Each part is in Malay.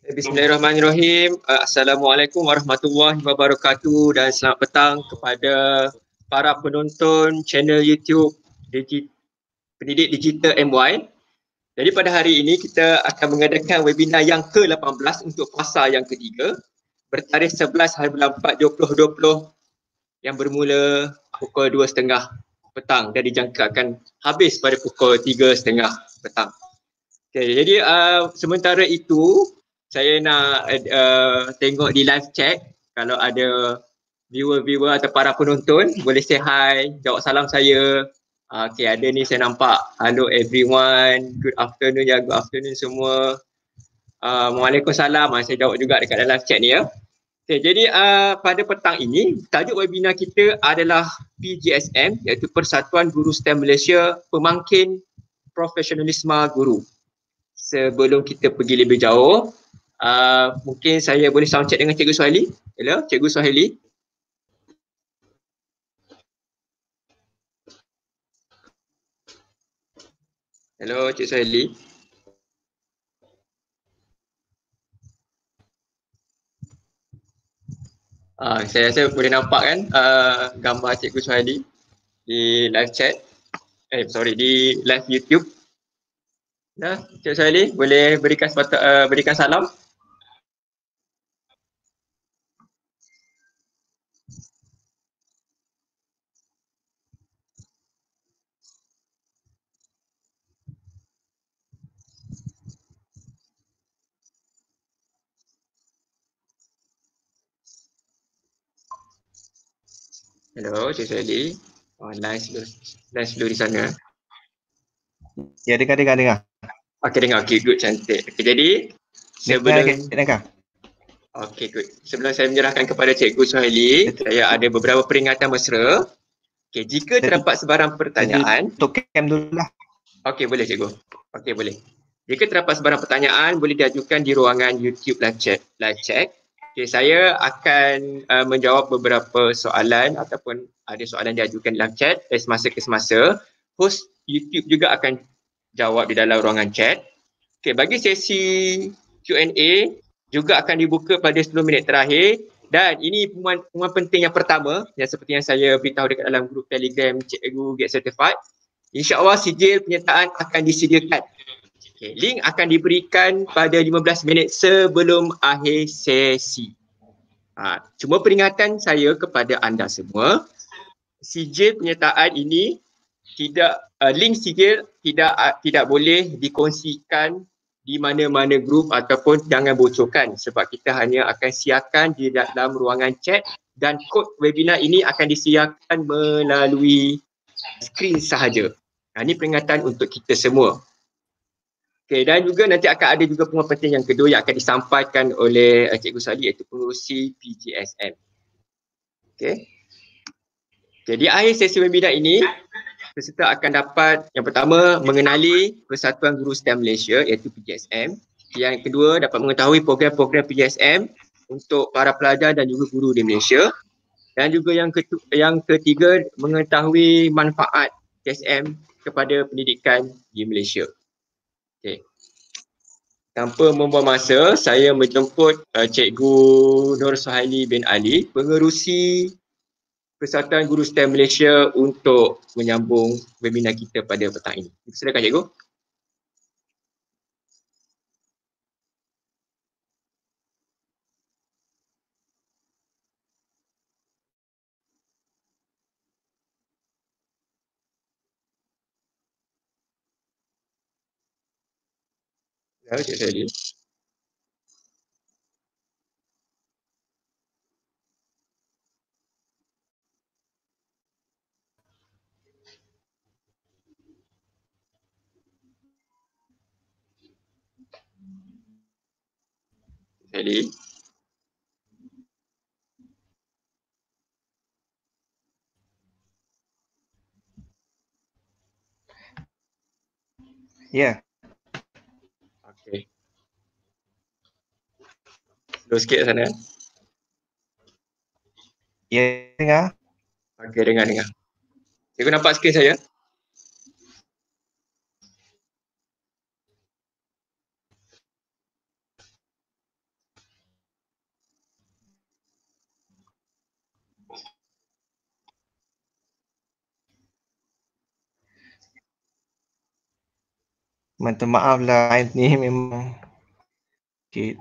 Bismillahirrahmanirrahim. Uh, Assalamualaikum warahmatullahi wabarakatuh dan selamat petang kepada para penonton channel YouTube Digi- Pendidik Digital MY. Jadi pada hari ini kita akan mengadakan webinar yang ke-18 untuk fasa yang ketiga bertarikh 11 hari bulan 4 2020 yang bermula pukul 2.30 petang dan dijangkakan habis pada pukul 3.30 petang. Okay, jadi uh, sementara itu saya nak uh, tengok di live chat kalau ada viewer-viewer atau para penonton boleh say hi, jawab salam saya. Uh, okay ada ni saya nampak. Hello everyone. Good afternoon ya. Good afternoon semua. Uh, ah, salam ah, Saya jawab juga dekat dalam live chat ni ya. Okay, jadi uh, pada petang ini, tajuk webinar kita adalah PGSM iaitu Persatuan Guru STEM Malaysia Pemangkin Profesionalisme Guru sebelum kita pergi lebih jauh uh, mungkin saya boleh sound check dengan cikgu Suhaili. Hello, cikgu Suhaili. Hello, cikgu Suhaili. uh, saya rasa boleh nampak kan uh, gambar cikgu Suhaili di live chat. Eh, sorry, di live YouTube. Dah, ya, Cik Saleh boleh berikan sepatu, uh, berikan salam. Hello, Cik Sally. Oh, nice blue. Nice blue di sana. Ya, dengar, dengar, dengar. Okay dengar, okay good cantik. Okay jadi sebelum dengar. Okay good. Sebelum saya menyerahkan kepada Cikgu Suhaili, saya ada beberapa peringatan mesra. Okay jika jadi, terdapat sebarang pertanyaan. Jadi, tokam dulu lah. Okay boleh Cikgu. Okay boleh. Jika terdapat sebarang pertanyaan boleh diajukan di ruangan YouTube live chat. Live chat. Okay, saya akan uh, menjawab beberapa soalan ataupun ada soalan diajukan dalam chat dari eh, semasa ke semasa. Host YouTube juga akan jawab di dalam ruangan chat. Okey, bagi sesi Q&A juga akan dibuka pada 10 minit terakhir dan ini pengumuman penting yang pertama yang seperti yang saya beritahu dekat dalam grup Telegram Cikgu Get Certified. InsyaAllah sijil penyertaan akan disediakan. Okay, link akan diberikan pada 15 minit sebelum akhir sesi. Ha, cuma peringatan saya kepada anda semua, sijil penyertaan ini tidak uh, link sijil tidak uh, tidak boleh dikongsikan di mana-mana group ataupun jangan bocorkan sebab kita hanya akan siarkan di dalam ruangan chat dan kod webinar ini akan disiarkan melalui screen sahaja. Nah, ini peringatan untuk kita semua. Okay, dan juga nanti akan ada juga pengumuman yang kedua yang akan disampaikan oleh uh, Cikgu Sali iaitu pengurusi PGSM. Okay. Jadi akhir sesi webinar ini, peserta akan dapat yang pertama mengenali Persatuan Guru STEM Malaysia iaitu PGSM. Yang kedua dapat mengetahui program-program PGSM untuk para pelajar dan juga guru di Malaysia. Dan juga yang ketiga, yang ketiga mengetahui manfaat PGSM kepada pendidikan di Malaysia. Okay. Tanpa membuang masa, saya menjemput uh, Cikgu Nur Suhaili bin Ali, pengerusi Persatuan Guru STEM Malaysia untuk menyambung webinar kita pada petang ini. Silakan cikgu. Okay, saya dia. Feli. Yeah. okay, Slow sikit sana. Ya, yeah, dengar. Okey, dengar, dengar. Cikgu nampak skrin saya? Minta maaf lah ayat ni memang. Okay.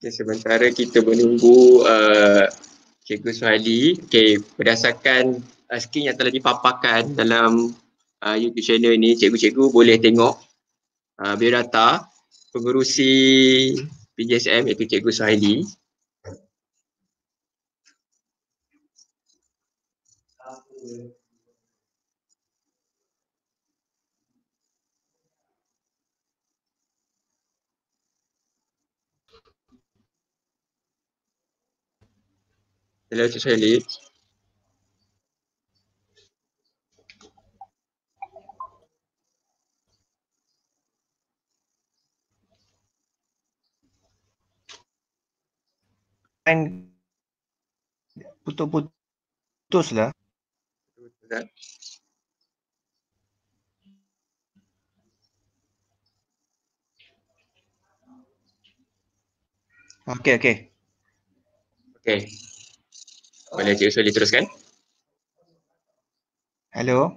Okay, sementara kita menunggu uh, Cikgu Suhaili. Okay, berdasarkan uh, skrin yang telah dipaparkan dalam uh, YouTube channel ni, cikgu-cikgu boleh tengok uh, biodata pengurusi PJSM iaitu Cikgu Suhaili. Hello, Cik Syailid. putus putus lah. Kan? Okay, okay. Okay. Okey. Boleh Cik Usul diteruskan? Hello.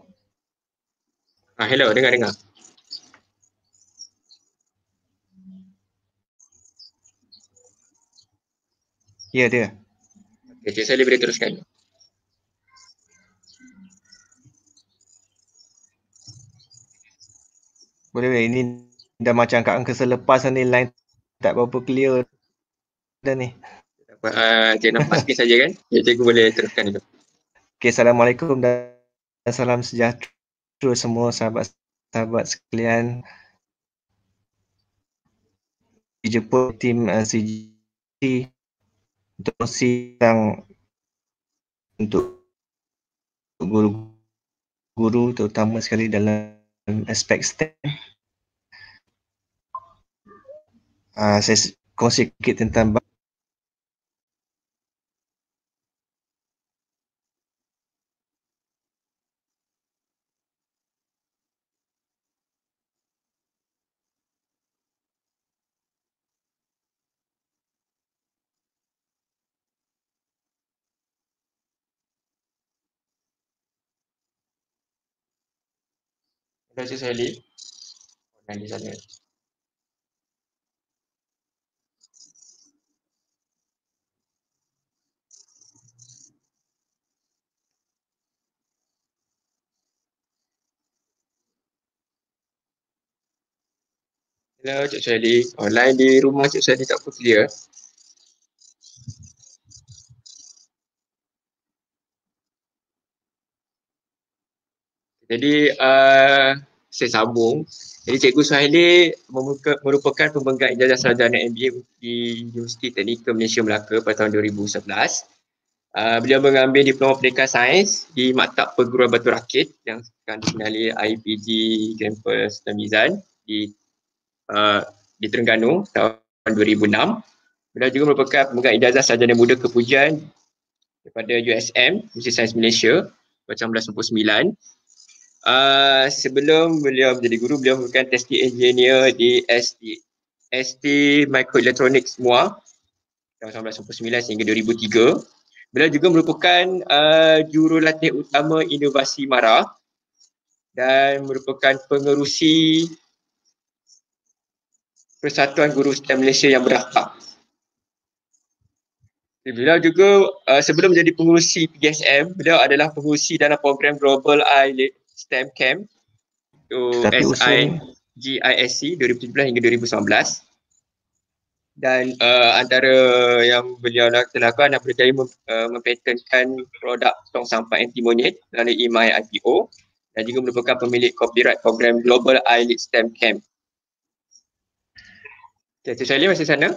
Ah, hello, dengar dengar. Ya, dia. Okey, Cik Usul boleh teruskan. Okey. boleh boleh ini dah macam kat angka selepas ni line tak berapa clear dah ni Uh, cik nampak sikit saja kan? Ya, cikgu boleh teruskan dulu. Okay, Assalamualaikum dan salam sejahtera semua sahabat-sahabat sekalian. Dijumpa tim eh, CGT untuk sidang untuk guru-guru terutama sekali dalam um, aspect STEM. Uh, saya kongsi sikit tentang Gracias, Eli. Hello, Cik Sally. Online di rumah Cik Sally tak pun clear. Jadi uh, saya sambung. Jadi Cikgu Suhaili merupakan pemegang ijazah sarjana MBA di Universiti Teknikal Malaysia Melaka pada tahun 2011. Uh, beliau mengambil diploma pendidikan sains di Maktab Perguruan Batu Rakit yang sekarang dikenali IPG Campus Tamizan di uh, di Terengganu tahun 2006. Beliau juga merupakan pemegang ijazah sarjana muda kepujian daripada USM, Universiti Sains Malaysia pada tahun 1999. Ah, sebelum beliau menjadi guru, beliau merupakan testing engineer di ST ST Microelectronics semua tahun 1999 sehingga 2003. Beliau juga merupakan uh, ah, jurulatih utama inovasi MARA dan merupakan pengerusi Persatuan Guru STEM Malaysia yang berdaftar. Beliau juga uh, sebelum menjadi pengurusi PGSM, beliau adalah pengurusi dalam program Global I STEM camp tu SIGISC 2017 hingga 2019 dan uh, antara yang beliau nak lakukan nak berjaya mem, uh, eh, mempatenkan produk tong sampah anti monyet melalui e IPO dan juga merupakan pemilik copyright program Global Eyelid STEM Camp. Okay, Cik Syahli masih sana?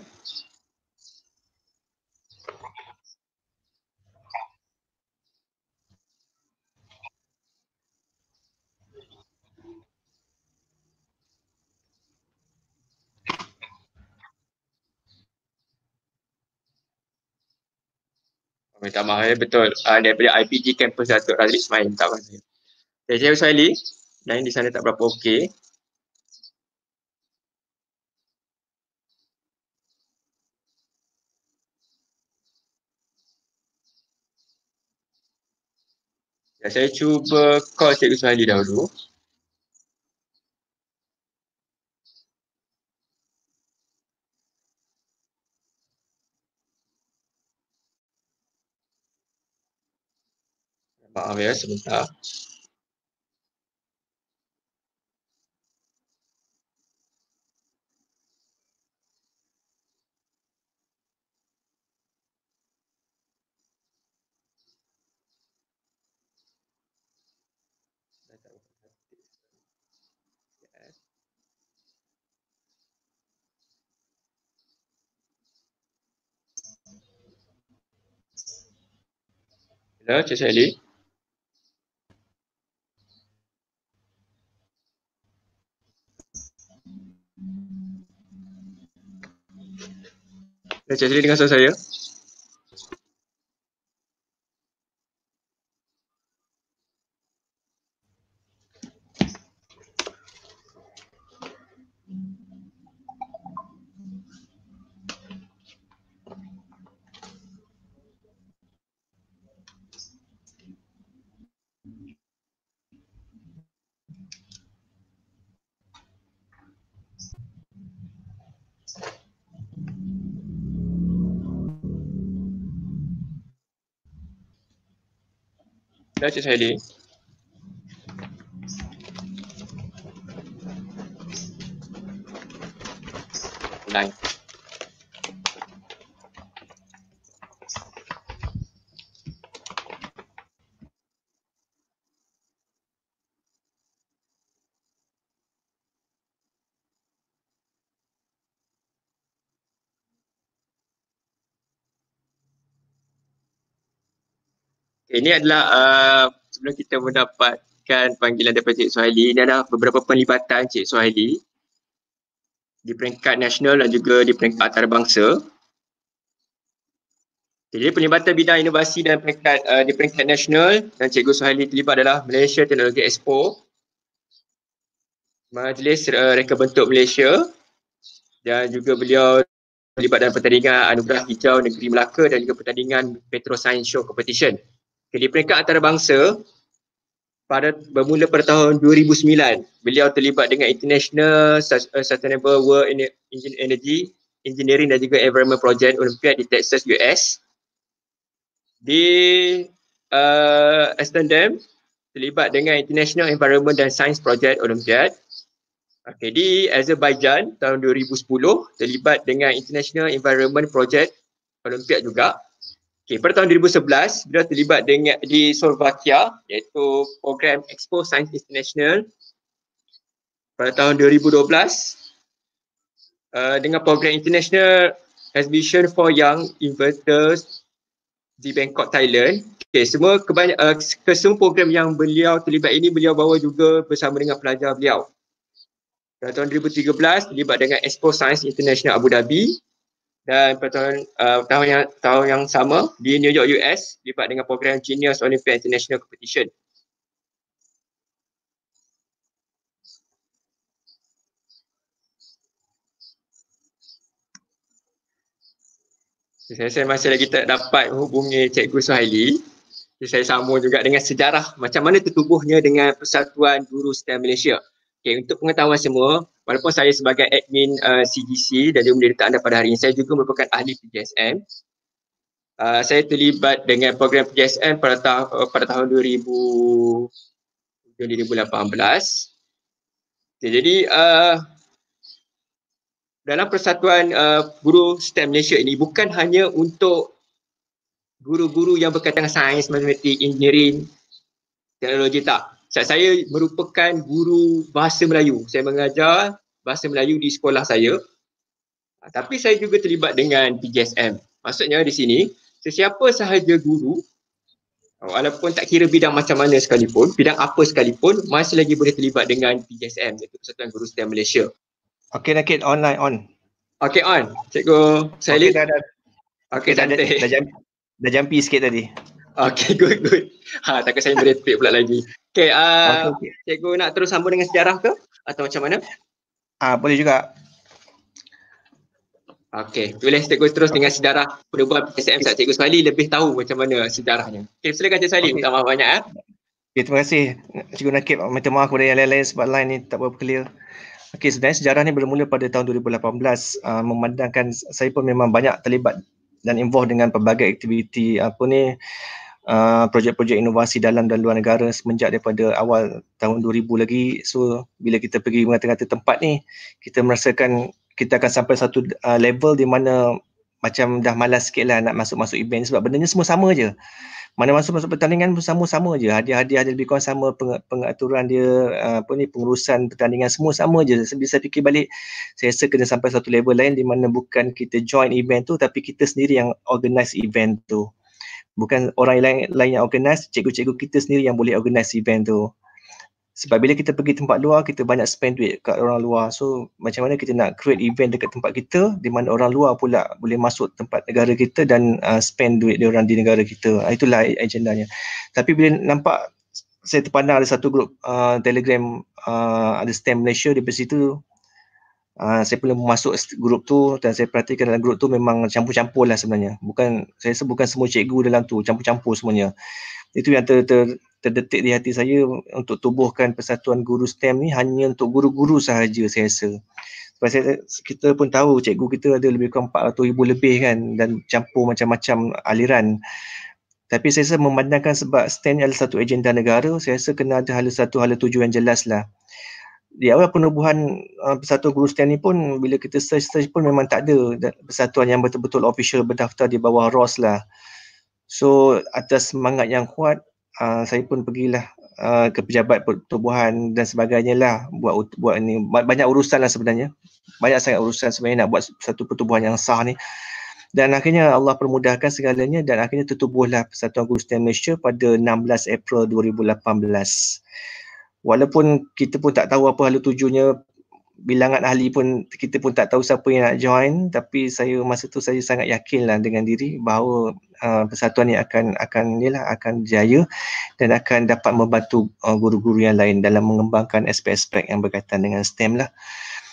Minta maaf ya, betul. Uh, daripada IPG Campus Datuk Razli Ismail, minta maaf saya. Okay, saya Usaili, lain di sana tak berapa okey. Ya, saya cuba call Cikgu Suhaili dahulu. Maaf ya sebentar. Ya, Cik Sally. Dah cakap sini dengan saya sí, ini adalah uh, sebelum kita mendapatkan panggilan daripada Cik Suhaili, ini adalah beberapa penglibatan Cik Suhaili di peringkat nasional dan juga di peringkat antarabangsa. Jadi penglibatan bidang inovasi dan peringkat uh, di peringkat nasional dan Cikgu Suhaili terlibat adalah Malaysia Technology Expo, Majlis uh, Reka Bentuk Malaysia dan juga beliau terlibat dalam pertandingan Anugerah Hijau Negeri Melaka dan juga pertandingan Petro Science Show Competition. Okay, di peringkat antarabangsa pada bermula pada tahun 2009 beliau terlibat dengan International eh, Sustainable World Energy Engineering dan juga Environment Project Olympiad di Texas, US. Di uh, Amsterdam terlibat dengan International Environment dan Science Project Olympiad. Okay, di Azerbaijan tahun 2010 terlibat dengan International Environment Project Olympiad juga. Okay, pada tahun 2011, beliau terlibat dengan di Slovakia iaitu program Expo Science International. Pada tahun 2012, uh, dengan program International Exhibition for Young Inventors di Bangkok, Thailand. Okay, semua kebanyak uh, kesemua program yang beliau terlibat ini beliau bawa juga bersama dengan pelajar beliau. Pada tahun 2013, terlibat dengan Expo Science International Abu Dhabi dan pada tahun, uh, tahun yang tahun yang sama di New York US dibuat dengan program Genius Olympic International Competition. Saya, saya masih lagi tak dapat hubungi Cikgu Suhaili. Saya sambung juga dengan sejarah macam mana tertubuhnya dengan Persatuan Guru Setia Malaysia. Okay, untuk pengetahuan semua, walaupun saya sebagai admin uh, CGC dan juga mendirikan anda pada hari ini, saya juga merupakan ahli PJSM. Uh, saya terlibat dengan program PJSM pada, ta- uh, pada tahun 2018. Okay, jadi uh, dalam persatuan uh, guru STEM Malaysia ini bukan hanya untuk guru-guru yang berkaitan dengan sains, matematik, engineering, teknologi tak saya, saya merupakan guru bahasa Melayu. Saya mengajar bahasa Melayu di sekolah saya. Ah, tapi saya juga terlibat dengan PJSM. Maksudnya di sini, sesiapa sahaja guru ah, walaupun tak kira bidang macam mana sekalipun, bidang apa sekalipun masih lagi boleh terlibat dengan PJSM, iaitu Persatuan Guru Setia Malaysia. Okey Nakit, online on. Okay on. Cikgu Salim. Okay, dah, dah. Okay, okay dah, dah, dah, jampi, dah jampi sikit tadi. Okay, good, good. Ha, takut saya merepek pula lagi. Okay, uh, ah, okay, cikgu nak terus sambung dengan sejarah ke? Atau macam mana? Ah, uh, boleh juga. Okay, boleh cikgu terus dengan sejarah perubahan PSM sebab cikgu Suhali lebih tahu macam mana sejarahnya. Okay, silakan cikgu sekali, Okay. Minta maaf banyak. Eh. Ah. Okay, terima kasih cikgu Nakib. Minta maaf kepada yang lain-lain sebab lain ni tak berapa clear. Okay, sebenarnya sejarah ni bermula pada tahun 2018 uh, ah, memandangkan saya pun memang banyak terlibat dan involved dengan pelbagai aktiviti apa ni uh, projek-projek inovasi dalam dan luar negara semenjak daripada awal tahun 2000 lagi. So bila kita pergi mengata tempat ni, kita merasakan kita akan sampai satu uh, level di mana macam dah malas sikit lah nak masuk-masuk event sebab benda ni semua sama je. Mana masuk-masuk pertandingan pun sama-sama je. Hadiah-hadiah dia lebih kurang sama, pengaturan dia, uh, apa ni, pengurusan pertandingan semua sama je. Sebelum saya fikir balik, saya rasa kena sampai satu level lain di mana bukan kita join event tu tapi kita sendiri yang organise event tu bukan orang lain, lain yang organize, cikgu-cikgu kita sendiri yang boleh organize event tu. Sebab bila kita pergi tempat luar, kita banyak spend duit kat orang luar. So macam mana kita nak create event dekat tempat kita di mana orang luar pula boleh masuk tempat negara kita dan uh, spend duit dia orang di negara kita. Ah, itulah agendanya. Tapi bila nampak saya terpandang ada satu grup uh, Telegram uh, ada stand Malaysia di situ Uh, saya perlu masuk grup tu dan saya perhatikan dalam grup tu memang campur-campur lah sebenarnya. Bukan, saya rasa bukan semua cikgu dalam tu, campur-campur semuanya. Itu yang ter, ter, terdetik di hati saya untuk tubuhkan persatuan guru STEM ni hanya untuk guru-guru sahaja saya rasa. Sebab saya, kita pun tahu cikgu kita ada lebih kurang 400 ribu lebih kan dan campur macam-macam aliran. Tapi saya rasa memandangkan sebab STEM ni adalah satu agenda negara, saya rasa kena ada hala satu hala tujuan jelas lah di awal penubuhan uh, persatuan guru STEM ni pun bila kita search-search pun memang tak ada persatuan yang betul-betul official berdaftar di bawah ROS lah. So atas semangat yang kuat, uh, saya pun pergilah uh, ke pejabat pertubuhan dan sebagainya lah buat, buat ni. Banyak urusan lah sebenarnya. Banyak sangat urusan sebenarnya nak buat satu pertubuhan yang sah ni. Dan akhirnya Allah permudahkan segalanya dan akhirnya tertubuhlah Persatuan Guru STEM Malaysia pada 16 April 2018 walaupun kita pun tak tahu apa hala tujunya bilangan ahli pun kita pun tak tahu siapa yang nak join tapi saya masa tu saya sangat yakinlah dengan diri bahawa uh, persatuan ni akan akan nilah akan jaya dan akan dapat membantu uh, guru-guru yang lain dalam mengembangkan aspek-aspek yang berkaitan dengan STEM lah.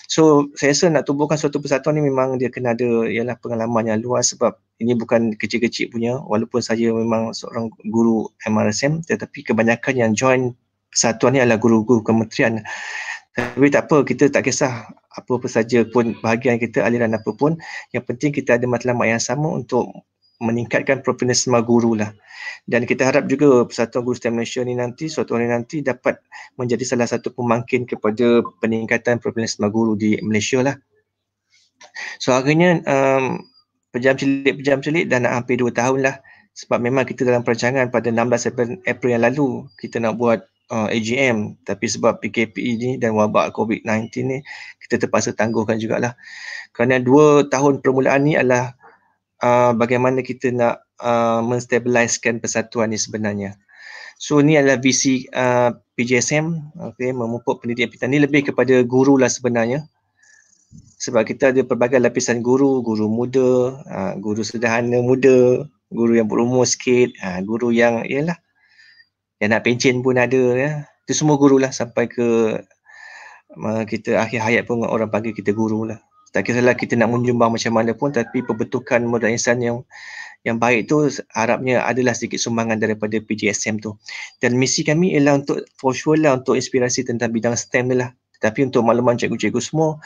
So saya rasa nak tubuhkan suatu persatuan ni memang dia kena ada ialah pengalaman yang luas sebab ini bukan kecil-kecil punya walaupun saya memang seorang guru MRSM tetapi kebanyakan yang join kesatuan ni adalah guru-guru kementerian tapi tak apa kita tak kisah apa-apa saja pun bahagian kita aliran apa pun yang penting kita ada matlamat yang sama untuk meningkatkan profesionalisme guru lah dan kita harap juga Persatuan Guru stem Malaysia ni nanti suatu hari nanti dapat menjadi salah satu pemangkin kepada peningkatan profesionalisme guru di Malaysia lah so akhirnya um, pejam celik-pejam celik dah nak hampir 2 tahun lah sebab memang kita dalam perancangan pada 16 April yang lalu kita nak buat uh, AGM tapi sebab PKP ni dan wabak COVID-19 ni kita terpaksa tangguhkan jugalah kerana dua tahun permulaan ni adalah uh, bagaimana kita nak uh, menstabilizekan persatuan ni sebenarnya so ni adalah visi uh, PJSM okay, memupuk pendidikan pintar ni lebih kepada guru lah sebenarnya sebab kita ada pelbagai lapisan guru, guru muda, uh, guru sederhana muda, guru yang berumur sikit, uh, guru yang ialah dan nak pencen pun ada ya. Itu semua guru lah sampai ke uh, kita akhir hayat pun orang panggil kita guru lah. Tak kisahlah kita nak menyumbang macam mana pun tapi pembentukan modal insan yang yang baik tu harapnya adalah sedikit sumbangan daripada PJSM tu. Dan misi kami ialah untuk for sure lah untuk inspirasi tentang bidang STEM ni lah. tapi untuk makluman cikgu-cikgu semua,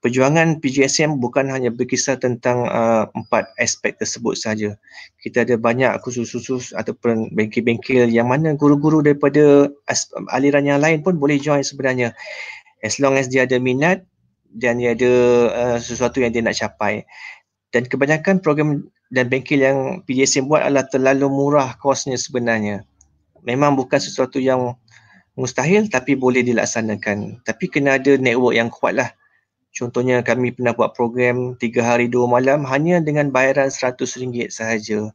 perjuangan PJSM bukan hanya berkisar tentang uh, empat aspek tersebut saja. Kita ada banyak khusus-khusus ataupun bengkel-bengkel yang mana guru-guru daripada as- aliran yang lain pun boleh join sebenarnya. As long as dia ada minat dan dia ada uh, sesuatu yang dia nak capai. Dan kebanyakan program dan bengkel yang PJSM buat adalah terlalu murah kosnya sebenarnya. Memang bukan sesuatu yang mustahil tapi boleh dilaksanakan. Tapi kena ada network yang kuatlah. Contohnya kami pernah buat program 3 hari 2 malam hanya dengan bayaran RM100 sahaja.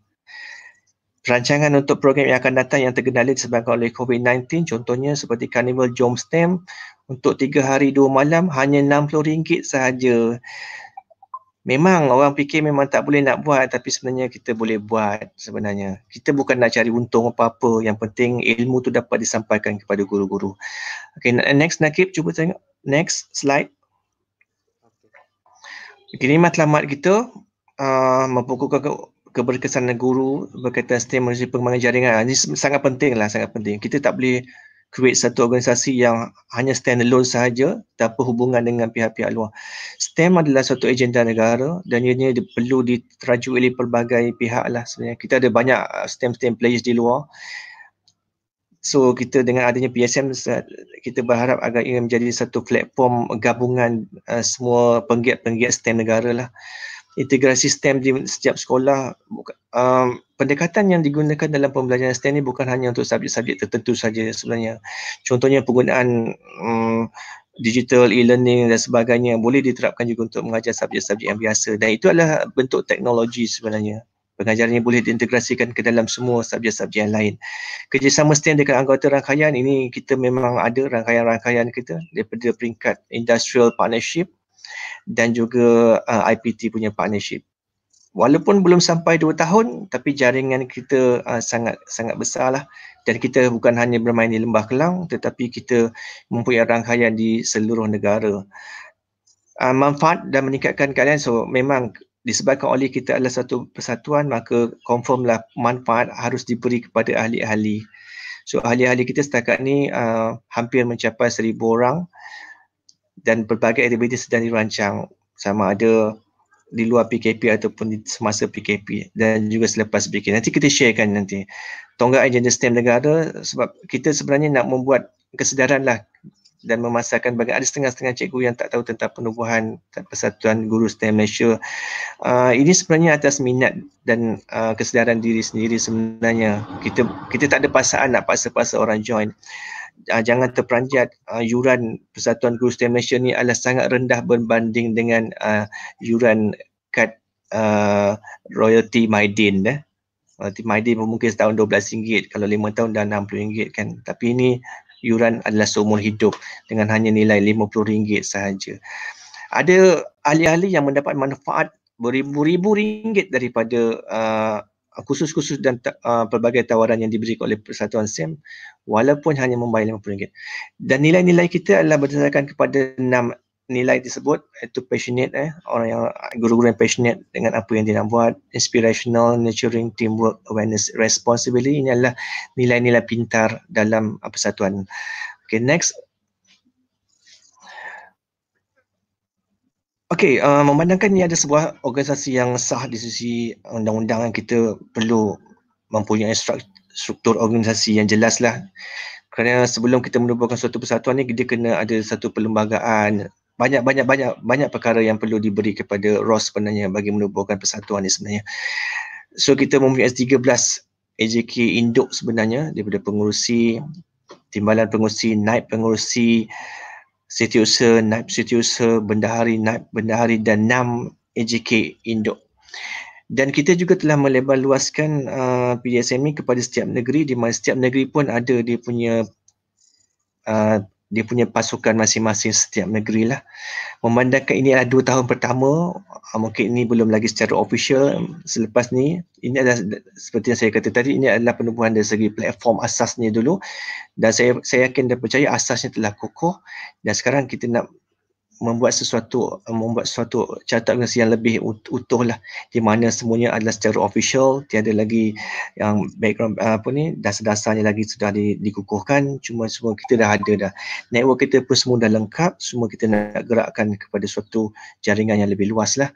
Perancangan untuk program yang akan datang yang terkendali disebabkan oleh COVID-19 contohnya seperti Carnival Jomstam untuk 3 hari 2 malam hanya RM60 sahaja. Memang orang fikir memang tak boleh nak buat tapi sebenarnya kita boleh buat sebenarnya. Kita bukan nak cari untung apa-apa yang penting ilmu tu dapat disampaikan kepada guru-guru. Okay next Nakib cuba tengok next slide. Kiriman selamat kita uh, mempukulkan ke, keberkesan guru berkaitan sistem manusia pengembangan jaringan. Ini sangat penting lah, sangat penting. Kita tak boleh create satu organisasi yang hanya stand alone sahaja tanpa hubungan dengan pihak-pihak luar. STEM adalah satu agenda negara dan ianya perlu diteraju oleh pelbagai pihak lah sebenarnya. Kita ada banyak uh, STEM-STEM players di luar So kita dengan adanya PSM kita berharap agar ia menjadi satu platform gabungan uh, semua penggiat-penggiat STEM negara lah. Integrasi STEM di setiap sekolah, uh, pendekatan yang digunakan dalam pembelajaran STEM ni bukan hanya untuk subjek-subjek tertentu saja sebenarnya. Contohnya penggunaan um, digital e-learning dan sebagainya boleh diterapkan juga untuk mengajar subjek-subjek yang biasa dan itu adalah bentuk teknologi sebenarnya pengajaran boleh diintegrasikan ke dalam semua subjek-subjek yang lain. Kerjasama stand dengan anggota rangkaian ini kita memang ada rangkaian-rangkaian kita daripada peringkat industrial partnership dan juga uh, IPT punya partnership. Walaupun belum sampai dua tahun tapi jaringan kita uh, sangat-sangat besar lah dan kita bukan hanya bermain di Lembah Kelang tetapi kita mempunyai rangkaian di seluruh negara. Uh, manfaat dan meningkatkan kalian so memang disebabkan oleh kita adalah satu persatuan maka confirmlah manfaat harus diberi kepada ahli-ahli. So ahli-ahli kita setakat ni uh, hampir mencapai seribu orang dan berbagai aktiviti sedang dirancang sama ada di luar PKP ataupun di semasa PKP dan juga selepas PKP. Nanti kita sharekan nanti. Tonggak agenda STEM negara sebab kita sebenarnya nak membuat kesedaranlah dan memasakkan bagi ada setengah-setengah cikgu yang tak tahu tentang penubuhan persatuan guru STEM Malaysia. Uh, ini sebenarnya atas minat dan uh, kesedaran diri sendiri sebenarnya. Kita kita tak ada paksaan nak paksa-paksa orang join. Uh, jangan terperanjat uh, yuran persatuan guru STEM Malaysia ni adalah sangat rendah berbanding dengan uh, yuran kad uh, royalty Maidin. Eh. Royalty Maidin mungkin setahun RM12 kalau lima tahun dah RM60 kan. Tapi ini yuran adalah seumur hidup dengan hanya nilai RM50 sahaja. Ada ahli-ahli yang mendapat manfaat beribu-ribu ringgit daripada uh, khusus-khusus dan uh, pelbagai tawaran yang diberi oleh Persatuan SEM, walaupun hanya membayar RM50. Dan nilai-nilai kita adalah berdasarkan kepada enam nilai tersebut itu eh, passionate eh orang yang guru-guru yang passionate dengan apa yang dia nak buat inspirational nurturing teamwork awareness responsibility ini adalah nilai-nilai pintar dalam persatuan okay next Okey, uh, memandangkan ini ada sebuah organisasi yang sah di sisi undang-undang yang kita perlu mempunyai struktur organisasi yang jelas lah. Kerana sebelum kita menubuhkan suatu persatuan ni, dia kena ada satu perlembagaan banyak banyak banyak banyak perkara yang perlu diberi kepada Ross sebenarnya bagi menubuhkan persatuan ni sebenarnya. So kita mempunyai 13 AJK induk sebenarnya daripada pengurusi timbalan pengurusi naib pengurusi setiausaha naib setiausaha bendahari naib bendahari dan enam AJK induk. Dan kita juga telah melebar luaskan uh, PDSME kepada setiap negeri di mana setiap negeri pun ada dia punya uh, dia punya pasukan masing-masing setiap negeri lah. Memandangkan ini adalah dua tahun pertama, ah, mungkin ini belum lagi secara official selepas ni, ini adalah seperti yang saya kata tadi, ini adalah penubuhan dari segi platform asasnya dulu dan saya saya yakin dan percaya asasnya telah kukuh dan sekarang kita nak membuat sesuatu membuat sesuatu catatan organisasi yang lebih utuh lah di mana semuanya adalah secara official tiada lagi yang background eh, apa ni dasar-dasarnya lagi sudah di, dikukuhkan cuma semua kita dah ada dah network kita pun semua dah lengkap semua kita nak gerakkan kepada suatu jaringan yang lebih luas lah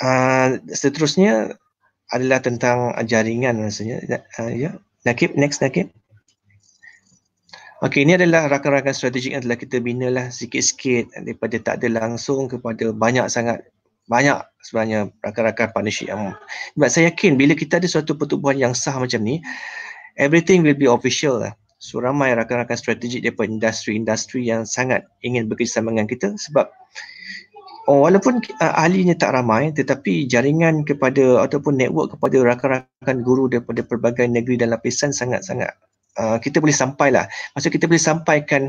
uh, seterusnya adalah tentang jaringan rasanya uh, ya yeah. Nakib, next Nakib. Okey, ini adalah rakan-rakan strategik yang telah kita bina lah sikit-sikit daripada tak ada langsung kepada banyak sangat banyak sebenarnya rakan-rakan partnership yang sebab saya yakin bila kita ada suatu pertubuhan yang sah macam ni everything will be official lah so ramai rakan-rakan strategik daripada industri-industri yang sangat ingin bekerjasama dengan kita sebab oh, walaupun uh, ahlinya tak ramai tetapi jaringan kepada ataupun network kepada rakan-rakan guru daripada pelbagai negeri dan lapisan sangat-sangat Uh, kita boleh sampailah. Maksudnya kita boleh sampaikan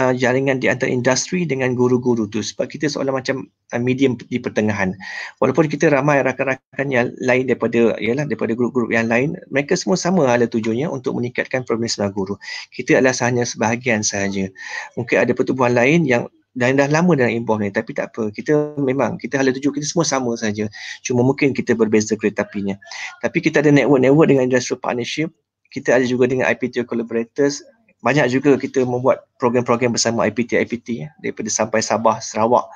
uh, jaringan di antara industri dengan guru-guru tu sebab kita seolah macam uh, medium di pertengahan. Walaupun kita ramai rakan-rakan yang lain daripada ialah daripada guru-guru yang lain, mereka semua sama ala tujuannya untuk meningkatkan profesional guru. Kita adalah hanya sebahagian sahaja. Mungkin ada pertubuhan lain yang dan dah lama dalam inbound ni tapi tak apa kita memang kita hala tuju kita semua sama saja cuma mungkin kita berbeza kereta apinya tapi kita ada network network dengan industrial partnership kita ada juga dengan IPTO collaborators banyak juga kita membuat program-program bersama IPT IPT ya, daripada sampai Sabah Sarawak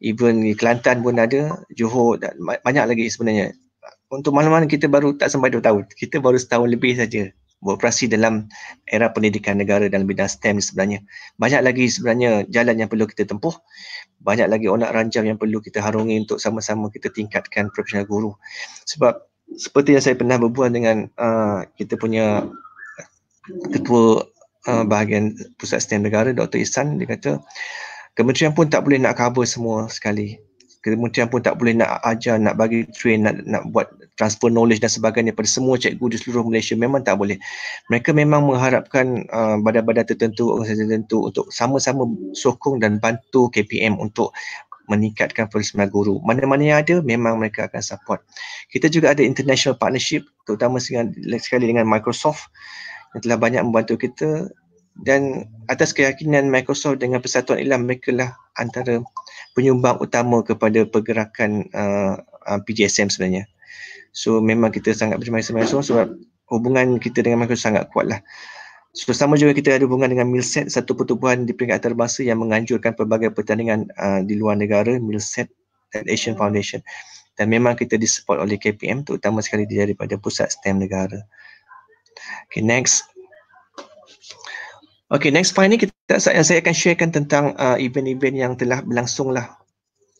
even Kelantan pun ada Johor dan banyak lagi sebenarnya untuk maklumat kita baru tak sampai 2 tahun kita baru setahun lebih saja beroperasi dalam era pendidikan negara dalam bidang STEM sebenarnya banyak lagi sebenarnya jalan yang perlu kita tempuh banyak lagi onak ranjam yang perlu kita harungi untuk sama-sama kita tingkatkan profesional guru sebab seperti yang saya pernah berbual dengan uh, kita punya ketua uh, bahagian pusat stand negara Dr. Isan dia kata kementerian pun tak boleh nak cover semua sekali kementerian pun tak boleh nak ajar nak bagi train nak, nak buat transfer knowledge dan sebagainya pada semua cikgu di seluruh Malaysia memang tak boleh mereka memang mengharapkan uh, badan-badan tertentu organisasi tertentu untuk sama-sama sokong dan bantu KPM untuk meningkatkan perisma guru. Mana-mana yang ada memang mereka akan support. Kita juga ada international partnership terutama dengan sekali dengan Microsoft yang telah banyak membantu kita dan atas keyakinan Microsoft dengan Persatuan Ilham mereka lah antara penyumbang utama kepada pergerakan uh, uh, PGSM sebenarnya. So memang kita sangat berterima kasih sebab hubungan kita dengan Microsoft sangat kuat lah. So sama juga kita ada hubungan dengan Milset, satu pertubuhan di peringkat antarabangsa yang menganjurkan pelbagai pertandingan uh, di luar negara, Milset and Asian hmm. Foundation. Dan memang kita disupport oleh KPM terutama sekali daripada pusat STEM negara. Okay, next. Okay, next point ni kita, saya, akan sharekan tentang uh, event-event yang telah berlangsung lah.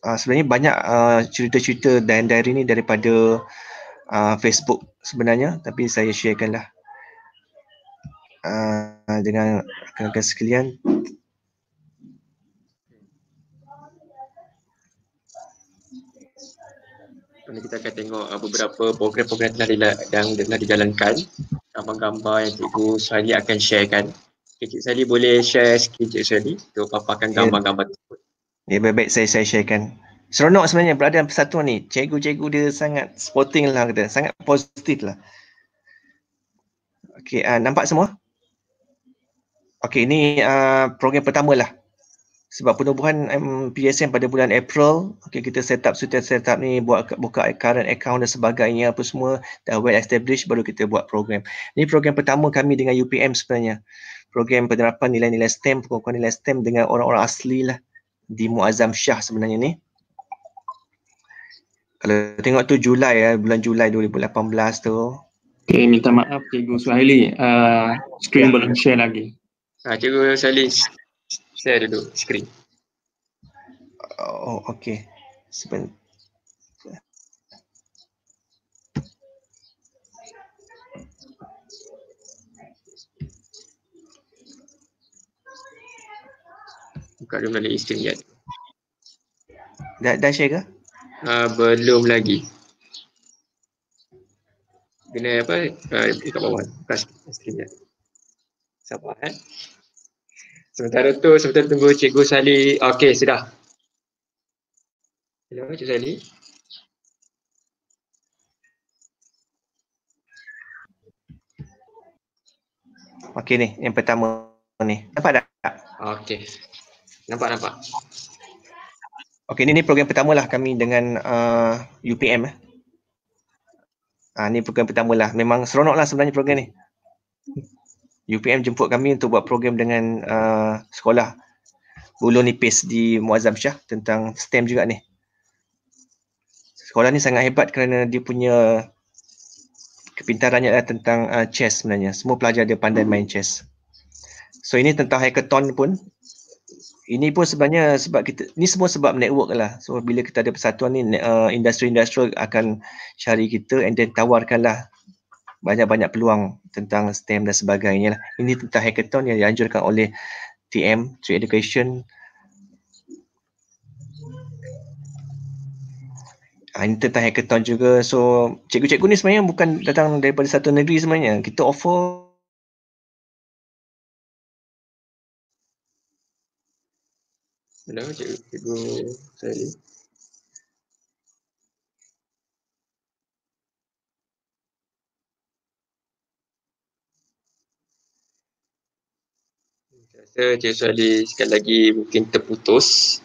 Uh, sebenarnya banyak uh, cerita-cerita dan diary ni daripada uh, Facebook sebenarnya tapi saya sharekan lah. Ah, dengan rakan-rakan sekalian. Mana kita akan tengok ah, beberapa program-program yang telah, yang telah dijalankan. Gambar-gambar yang Cikgu Sali akan sharekan. Cikgu Sali boleh share sikit Cikgu Sali untuk paparkan ya. gambar-gambar tersebut. Ya, yeah, baik-baik saya, saya sharekan. Seronok sebenarnya berada dalam persatuan ni. Cikgu-cikgu dia sangat sporting lah kata. Sangat positif lah. Okay, uh, nampak semua? Okey, ini uh, program pertama lah. Sebab penubuhan PSM pada bulan April, okay, kita set up setiap set up ni, buat buka current account dan sebagainya apa semua dah well established baru kita buat program. Ini program pertama kami dengan UPM sebenarnya. Program penerapan nilai-nilai STEM, pengukuhan nilai STEM dengan orang-orang asli lah di Muazzam Shah sebenarnya ni. Kalau tengok tu Julai ya, bulan Julai 2018 tu. Okay, minta maaf Cikgu Suhaili, uh, screen ya. belum share lagi. Ah, cikgu Salin share dulu screen. Oh, okey. Sebentar. Bukan dulu melalui stream yet. Dah, dah share ke? Uh, belum lagi. Kena apa? Uh, dekat bawah. Buka stream yet. Sabar eh. Sementara tu, sementara tunggu Cikgu Sali. Okey, sudah. Hello, Cikgu Sali. Okey ni, yang pertama ni. Nampak tak? Okey. Nampak, nampak. Okey, ni, ni program pertama lah kami dengan uh, UPM. Eh. Ha, ni program pertama lah. Memang seronok lah sebenarnya program ni. UPM jemput kami untuk buat program dengan uh, sekolah Bulu Nipis di Muazzam Shah tentang STEM juga ni. Sekolah ni sangat hebat kerana dia punya kepintarannya adalah tentang uh, chess sebenarnya. Semua pelajar dia pandai main chess. So ini tentang hackathon pun. Ini pun sebenarnya sebab kita, ni semua sebab network lah. So bila kita ada persatuan ni, uh, industri-industri akan cari kita and then tawarkanlah banyak-banyak peluang tentang STEM dan sebagainya. Lah. Ini tentang hackathon yang dianjurkan oleh TM, Tree Education. Ah, ini tentang hackathon juga. So, cikgu-cikgu ni sebenarnya bukan datang daripada satu negeri sebenarnya. Kita offer Hello, cikgu, cikgu saya. rasa Cik Suhaili sekali lagi mungkin terputus.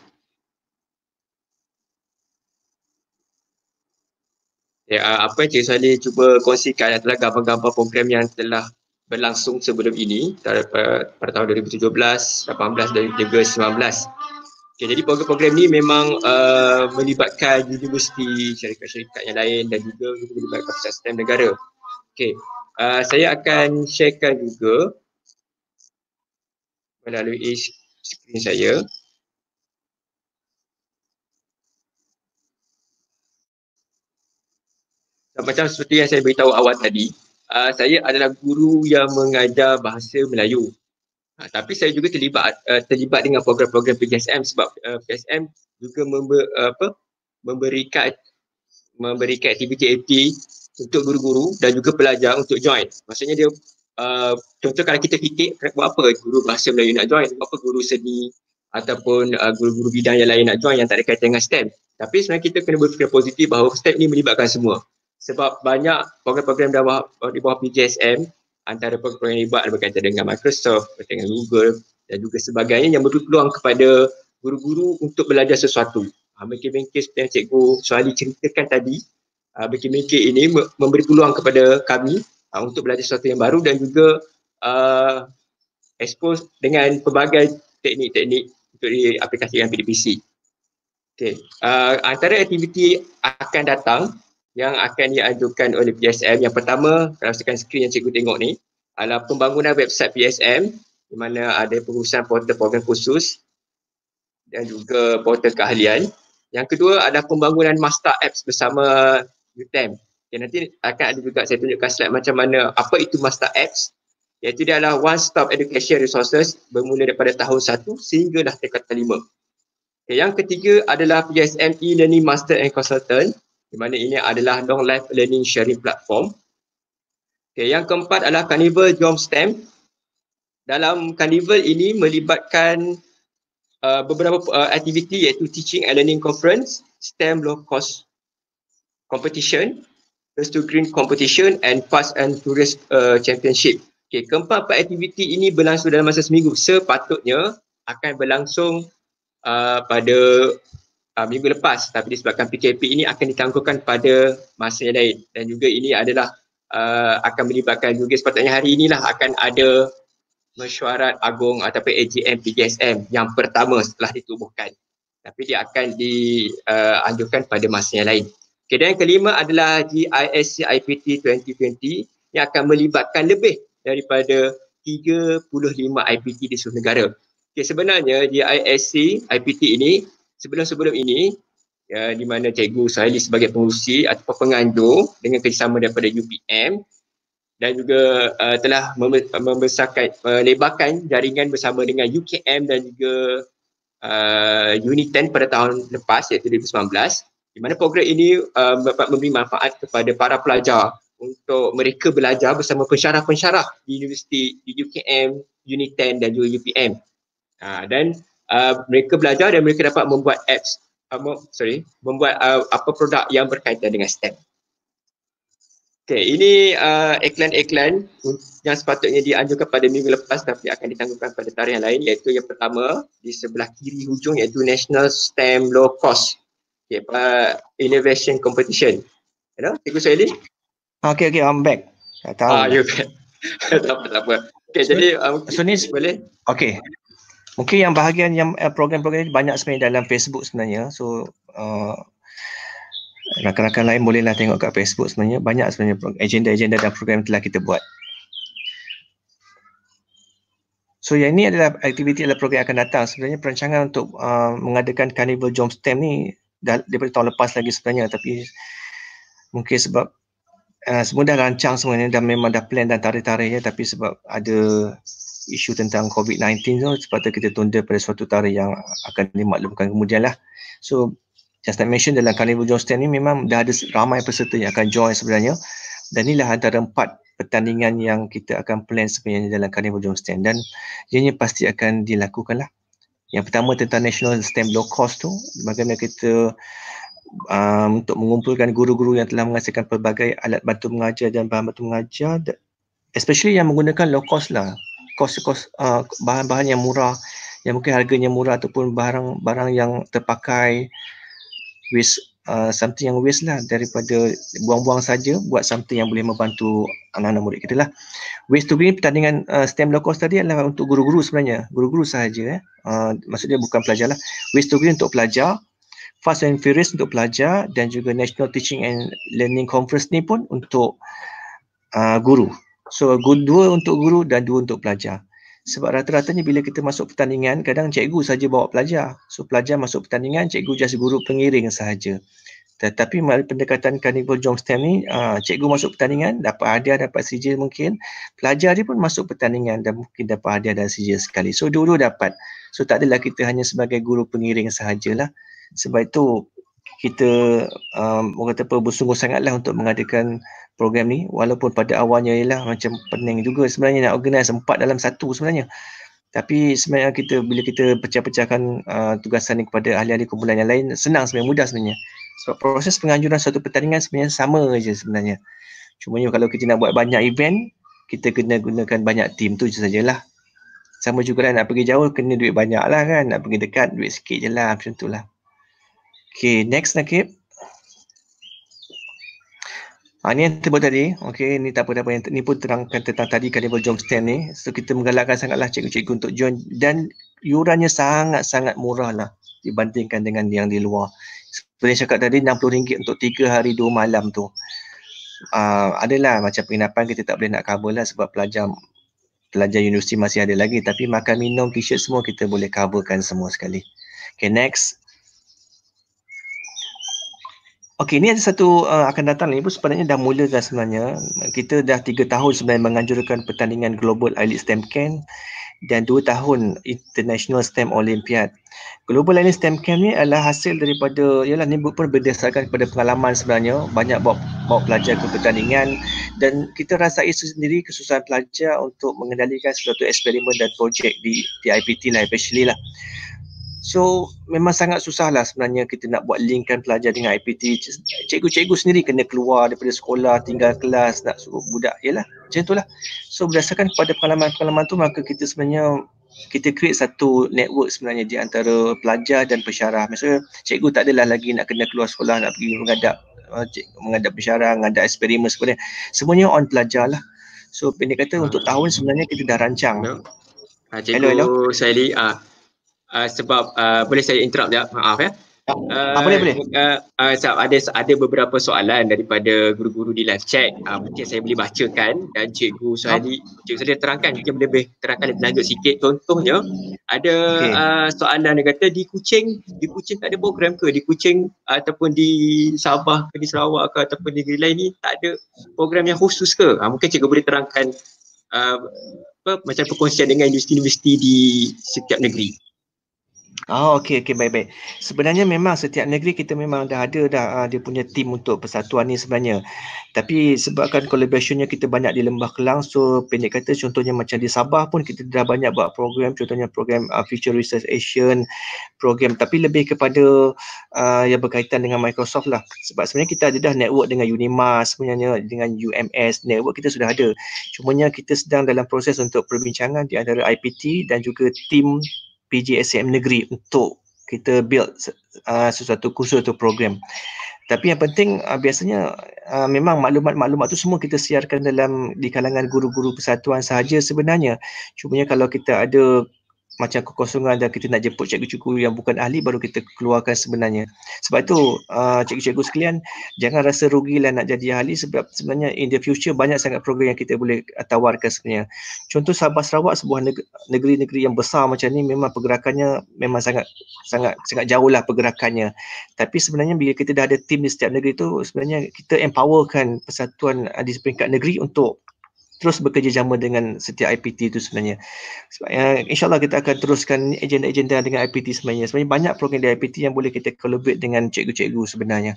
Ya, yeah, apa yang Cik Suhaili cuba kongsikan adalah gambar-gambar program yang telah berlangsung sebelum ini pada tahun 2017, 18 dan juga Okay, jadi program-program ni memang uh, melibatkan universiti, syarikat-syarikat yang lain dan juga melibatkan pusat STEM negara. Okay. Uh, saya akan sharekan juga melalui skrin saya. Dan macam seperti yang saya beritahu awal tadi, uh, saya adalah guru yang mengajar bahasa Melayu. Uh, tapi saya juga terlibat uh, terlibat dengan program-program PGSM sebab uh, PGSM juga member, uh, apa, memberikan memberikan aktiviti-aktiviti untuk guru-guru dan juga pelajar untuk join. Maksudnya dia Uh, contoh kalau kita fikir buat apa guru bahasa Melayu nak join, buat apa guru seni ataupun uh, guru-guru bidang yang lain nak join yang tak ada kaitan dengan STEM. Tapi sebenarnya kita kena berfikir positif bahawa STEM ni melibatkan semua. Sebab banyak program-program di bawah, di bawah PJSM antara program yang libat berkaitan dengan Microsoft, berkaitan dengan Google dan juga sebagainya yang beri peluang kepada guru-guru untuk belajar sesuatu. Ha, Mekir-mekir seperti yang Cikgu Suhali ceritakan tadi, ha, Mekir-mekir ini memberi peluang kepada kami uh, untuk belajar sesuatu yang baru dan juga uh, expose dengan pelbagai teknik-teknik untuk di aplikasi diaplikasikan PDPC. Okay. Uh, ah, antara aktiviti akan datang yang akan diajukan oleh PSM yang pertama kalau sekian skrin yang cikgu tengok ni adalah pembangunan website PSM di mana ada pengurusan portal program khusus dan juga portal keahlian. Yang kedua adalah pembangunan master apps bersama UTEM Okay, nanti akan ada juga saya tunjukkan slide macam mana apa itu Master Apps iaitu dia adalah one stop education resources bermula daripada tahun 1 sehinggalah tingkat 5. Okay, yang ketiga adalah PSM e-learning master and consultant di mana ini adalah long life learning sharing platform. Okay, yang keempat adalah Carnival Jump Stamp. Dalam Carnival ini melibatkan uh, beberapa uh, aktiviti iaitu teaching and learning conference, STEM low cost competition Best to green competition and fast and furious uh, championship. Okay, keempat empat aktiviti ini berlangsung dalam masa seminggu. Sepatutnya akan berlangsung uh, pada uh, minggu lepas tapi disebabkan PKP ini akan ditangguhkan pada masa yang lain dan juga ini adalah uh, akan melibatkan juga sepatutnya hari inilah akan ada mesyuarat agung ataupun AGM PGSM yang pertama setelah ditubuhkan tapi dia akan dianjurkan uh, pada masa yang lain. Okay, dan yang kelima adalah GISC IPT 2020 yang akan melibatkan lebih daripada 35 IPT di seluruh negara. Okay, sebenarnya GISC IPT ini sebelum-sebelum ini ya, di mana Cikgu Saili sebagai pengurusi atau penganjur dengan kerjasama daripada UPM dan juga uh, telah membesarkan, melebarkan jaringan bersama dengan UKM dan juga uh, Uniten pada tahun lepas iaitu 2019 di mana program ini uh, dapat memberi manfaat kepada para pelajar untuk mereka belajar bersama pensyarah-pensyarah di universiti di UKM, UNITEN dan juga UPM. Uh, ha, dan uh, mereka belajar dan mereka dapat membuat apps uh, sorry, membuat uh, apa produk yang berkaitan dengan STEM. Okay, ini uh, iklan-iklan yang sepatutnya dianjurkan pada minggu lepas tapi akan ditangguhkan pada tarikh yang lain iaitu yang pertama di sebelah kiri hujung iaitu National STEM Low Cost Okay, but innovation competition. You know, Cikgu Saili? Okay, okay, I'm back. Tak tahu. Ah, you back. tak apa, tak apa. Okay, so, jadi um, so ni, boleh? Okay. Mungkin yang bahagian yang eh, program-program ni banyak sebenarnya dalam Facebook sebenarnya. So, uh, rakan-rakan lain bolehlah tengok kat Facebook sebenarnya banyak sebenarnya agenda-agenda dan program telah kita buat. So yang ini adalah aktiviti adalah program yang akan datang sebenarnya perancangan untuk uh, mengadakan Carnival Jump Stamp ni dah daripada tahun lepas lagi sebenarnya tapi mungkin sebab uh, semua dah rancang semuanya dan memang dah plan dan tarikh-tarikhnya tapi sebab ada isu tentang COVID-19 tu sepatutnya kita tunda pada suatu tarikh yang akan dimaklumkan kemudian lah. So just to mention dalam Carnival stand ni memang dah ada ramai peserta yang akan join sebenarnya dan inilah antara empat pertandingan yang kita akan plan sebenarnya dalam Carnival stand dan ianya pasti akan dilakukan lah. Yang pertama tentang national STEM low cost tu, bagaimana kita um, untuk mengumpulkan guru-guru yang telah menghasilkan pelbagai alat bantu mengajar dan bahan bantu mengajar, especially yang menggunakan low cost lah, kos-kos uh, bahan-bahan yang murah, yang mungkin harganya murah ataupun barang-barang yang terpakai, waste Uh, something yang waste lah daripada buang-buang saja buat something yang boleh membantu anak-anak murid kita lah. Waste to green pertandingan uh, STEM low cost tadi adalah untuk guru-guru sebenarnya. Guru-guru sahaja eh. Uh, maksudnya bukan pelajar lah. Waste to green untuk pelajar. Fast and Furious untuk pelajar dan juga National Teaching and Learning Conference ni pun untuk uh, guru. So dua untuk guru dan dua untuk pelajar sebab rata-ratanya bila kita masuk pertandingan kadang cikgu saja bawa pelajar so pelajar masuk pertandingan cikgu just guru pengiring saja. tetapi melalui pendekatan Carnival Jongstam ni uh, cikgu masuk pertandingan dapat hadiah dapat sijil mungkin pelajar dia pun masuk pertandingan dan mungkin dapat hadiah dan sijil sekali so dua-dua dapat so tak adalah kita hanya sebagai guru pengiring sahajalah sebab itu kita um, orang kata apa bersungguh sangatlah untuk mengadakan program ni walaupun pada awalnya ialah macam pening juga sebenarnya nak organize empat dalam satu sebenarnya tapi sebenarnya kita bila kita pecah-pecahkan uh, tugasan ni kepada ahli-ahli kumpulan yang lain senang sebenarnya mudah sebenarnya sebab proses penganjuran satu pertandingan sebenarnya sama je sebenarnya cuma kalau kita nak buat banyak event kita kena gunakan banyak team tu je sajalah sama juga lah nak pergi jauh kena duit banyak lah kan nak pergi dekat duit sikit je lah macam tu lah Okay, next Nakib. Lah, okay. Ha, ni yang tiba tadi, okay, ni tak apa-apa yang ni pun terangkan tentang tadi Carnival Jongstan ni. So kita menggalakkan sangatlah cikgu-cikgu untuk join dan yurannya sangat-sangat murah lah dibandingkan dengan yang di luar. Seperti yang cakap tadi RM60 untuk 3 hari 2 malam tu. Uh, adalah macam penginapan kita tak boleh nak cover lah sebab pelajar pelajar universiti masih ada lagi tapi makan minum t-shirt semua kita boleh coverkan semua sekali. Okay next, Okey, ni ada satu uh, akan datang ni pun sebenarnya dah mula dah sebenarnya. Kita dah tiga tahun sebenarnya menganjurkan pertandingan Global Elite STEM Camp dan dua tahun International STEM Olympiad. Global Elite STEM Camp ni adalah hasil daripada, ialah ni pun berdasarkan kepada pengalaman sebenarnya. Banyak bawa, bawa pelajar ke pertandingan dan kita rasai sendiri kesusahan pelajar untuk mengendalikan sesuatu eksperimen dan projek di, di IPT lah especially lah. So memang sangat susah lah sebenarnya kita nak buat linkkan pelajar dengan IPT. Cikgu-cikgu sendiri kena keluar daripada sekolah, tinggal kelas, nak suruh budak. Yalah, macam itulah. So berdasarkan kepada pengalaman-pengalaman tu maka kita sebenarnya kita create satu network sebenarnya di antara pelajar dan pesyarah. Maksudnya cikgu tak adalah lagi nak kena keluar sekolah, nak pergi mengadap, eh, mengadap pesyarah, mengadap eksperimen sebenarnya. Semuanya on pelajar lah. So pendek kata untuk tahun sebenarnya kita dah rancang. Hello. Ah, cikgu hello, Saya, uh, Ah, sebab uh, boleh saya interrupt ya maaf ya Uh, apa dia, boleh boleh. Uh, sebab ada ada beberapa soalan daripada guru-guru di live chat. Uh, mungkin saya boleh bacakan dan cikgu Suhaili cikgu saya terangkan mungkin boleh lebih terangkan lebih lanjut sikit. Contohnya ada okay. uh, soalan dia kata di Kuching di Kuching tak ada program ke? Di Kuching uh, ataupun di Sabah ke di Sarawak ke ataupun di negeri lain ni tak ada program yang khusus ke? Uh, mungkin cikgu boleh terangkan uh, apa macam perkongsian dengan universiti-universiti di setiap negeri. Oh okay, okay, baik baik. Sebenarnya memang setiap negeri kita memang dah ada dah uh, dia punya tim untuk persatuan ni sebenarnya. Tapi sebabkan collaborationnya kita banyak di Lembah Kelang so pendek kata contohnya macam di Sabah pun kita dah banyak buat program contohnya program uh, Future Research Asian program tapi lebih kepada uh, yang berkaitan dengan Microsoft lah. Sebab sebenarnya kita ada dah network dengan Unimas sebenarnya dengan UMS network kita sudah ada. Cumanya kita sedang dalam proses untuk perbincangan di antara IPT dan juga tim PGSM negeri untuk kita build uh, sesuatu kursus atau program. Tapi yang penting uh, biasanya uh, memang maklumat-maklumat tu semua kita siarkan dalam di kalangan guru-guru persatuan sahaja sebenarnya. Cuma kalau kita ada macam kekosongan dan kita nak jemput cikgu-cikgu yang bukan ahli baru kita keluarkan sebenarnya. Sebab itu uh, ah, cikgu-cikgu sekalian jangan rasa rugi lah nak jadi ahli sebab sebenarnya in the future banyak sangat program yang kita boleh ah, tawarkan sebenarnya. Contoh Sabah Sarawak sebuah negeri-negeri yang besar macam ni memang pergerakannya memang sangat sangat sangat jauh lah pergerakannya. Tapi sebenarnya bila kita dah ada tim di setiap negeri tu sebenarnya kita empowerkan persatuan ah, di peringkat negeri untuk terus bekerja bekerjasama dengan setiap IPT itu sebenarnya. Sebab uh, insyaallah kita akan teruskan agenda-agenda dengan IPT sebenarnya. Sebenarnya banyak program di IPT yang boleh kita collaborate dengan cikgu-cikgu sebenarnya.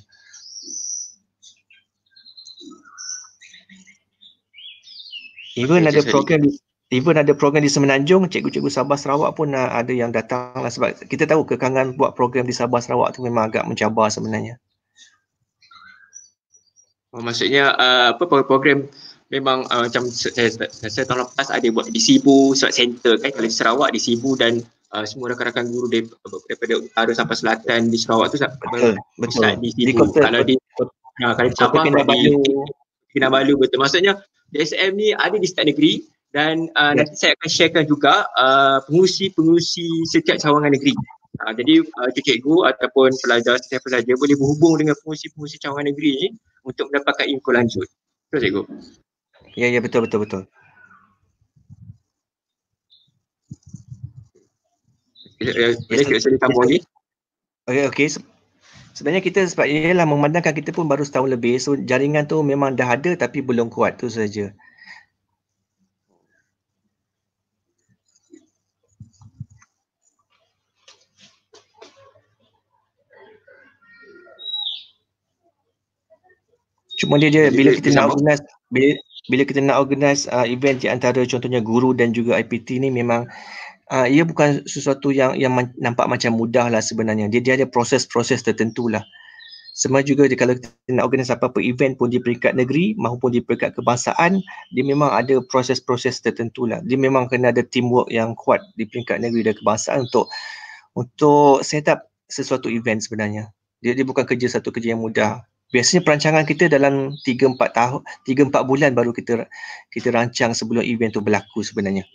Even ada program di even ada program di Semenanjung, cikgu-cikgu Sabah Sarawak pun uh, ada yang datang lah sebab kita tahu kekangan buat program di Sabah Sarawak tu memang agak mencabar sebenarnya. Oh, maksudnya uh, apa program memang uh, macam saya, eh, saya tahun lepas ada buat di Sibu sebab center kan kalau Sarawak di Sibu dan uh, semua rakan-rakan guru daripada, daripada utara sampai selatan di Sarawak tu betul betul di Sibu di kota, kalau di nah, kalau di Sabah Kinabalu Kinabalu betul maksudnya DSM ni ada di setiap negeri dan uh, ah, yeah. nanti saya akan sharekan juga uh, pengurusi-pengurusi setiap cawangan negeri Uh, jadi uh, cikgu ataupun pelajar setiap pelajar boleh berhubung dengan fungsi-fungsi cawangan negeri ni untuk mendapatkan info lanjut. Terus cikgu. Ya, ya betul betul betul. Eh, ya, okay, ya, okey. Sebenarnya kita sebab ialah memandangkan kita pun baru setahun lebih so jaringan tu memang dah ada tapi belum kuat tu saja. Cuma dia dia bila kita nak guna bila bila kita nak organize uh, event di antara contohnya guru dan juga IPT ni memang uh, ia bukan sesuatu yang yang man, nampak macam mudah lah sebenarnya. Dia, dia ada proses-proses tertentu lah. Sama juga dia, kalau kita nak organize apa-apa event pun di peringkat negeri maupun di peringkat kebangsaan, dia memang ada proses-proses tertentu lah. Dia memang kena ada teamwork yang kuat di peringkat negeri dan kebangsaan untuk untuk set up sesuatu event sebenarnya. Dia, dia bukan kerja satu kerja yang mudah biasanya perancangan kita dalam 3 4 tahun 3 4 bulan baru kita kita rancang sebelum event tu berlaku sebenarnya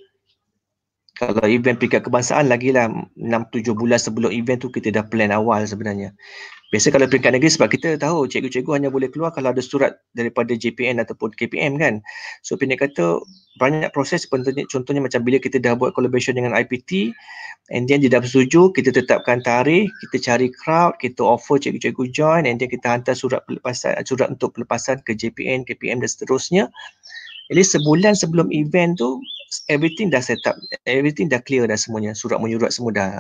kalau event pingkat kebangsaan lagi lah 6 7 bulan sebelum event tu kita dah plan awal sebenarnya. Biasa kalau peringkat negeri sebab kita tahu cikgu-cikgu hanya boleh keluar kalau ada surat daripada JPN ataupun KPM kan. So pendek kata banyak proses contohnya, contohnya macam bila kita dah buat collaboration dengan IPT and then dia dah bersetuju kita tetapkan tarikh, kita cari crowd, kita offer cikgu-cikgu join and then kita hantar surat pelepasan surat untuk pelepasan ke JPN, KPM dan seterusnya. Jadi sebulan sebelum event tu everything dah set up, everything dah clear dah semuanya, surat menyurat semua dah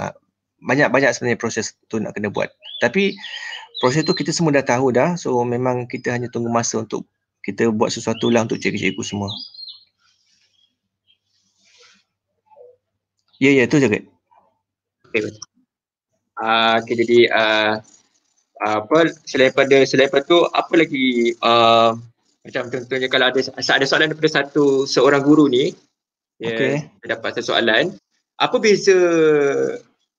banyak-banyak sebenarnya proses tu nak kena buat. Tapi proses tu kita semua dah tahu dah, so memang kita hanya tunggu masa untuk kita buat sesuatu lah untuk cikgu-cikgu semua. Ya, yeah, ya, yeah, tu je Okay. Uh, ah, okay, jadi uh, apa, selain pada selain pada tu, apa lagi uh, macam contohnya kalau ada ada soalan daripada satu seorang guru ni, Ya, yeah, okay. dapat satu soalan. Apa beza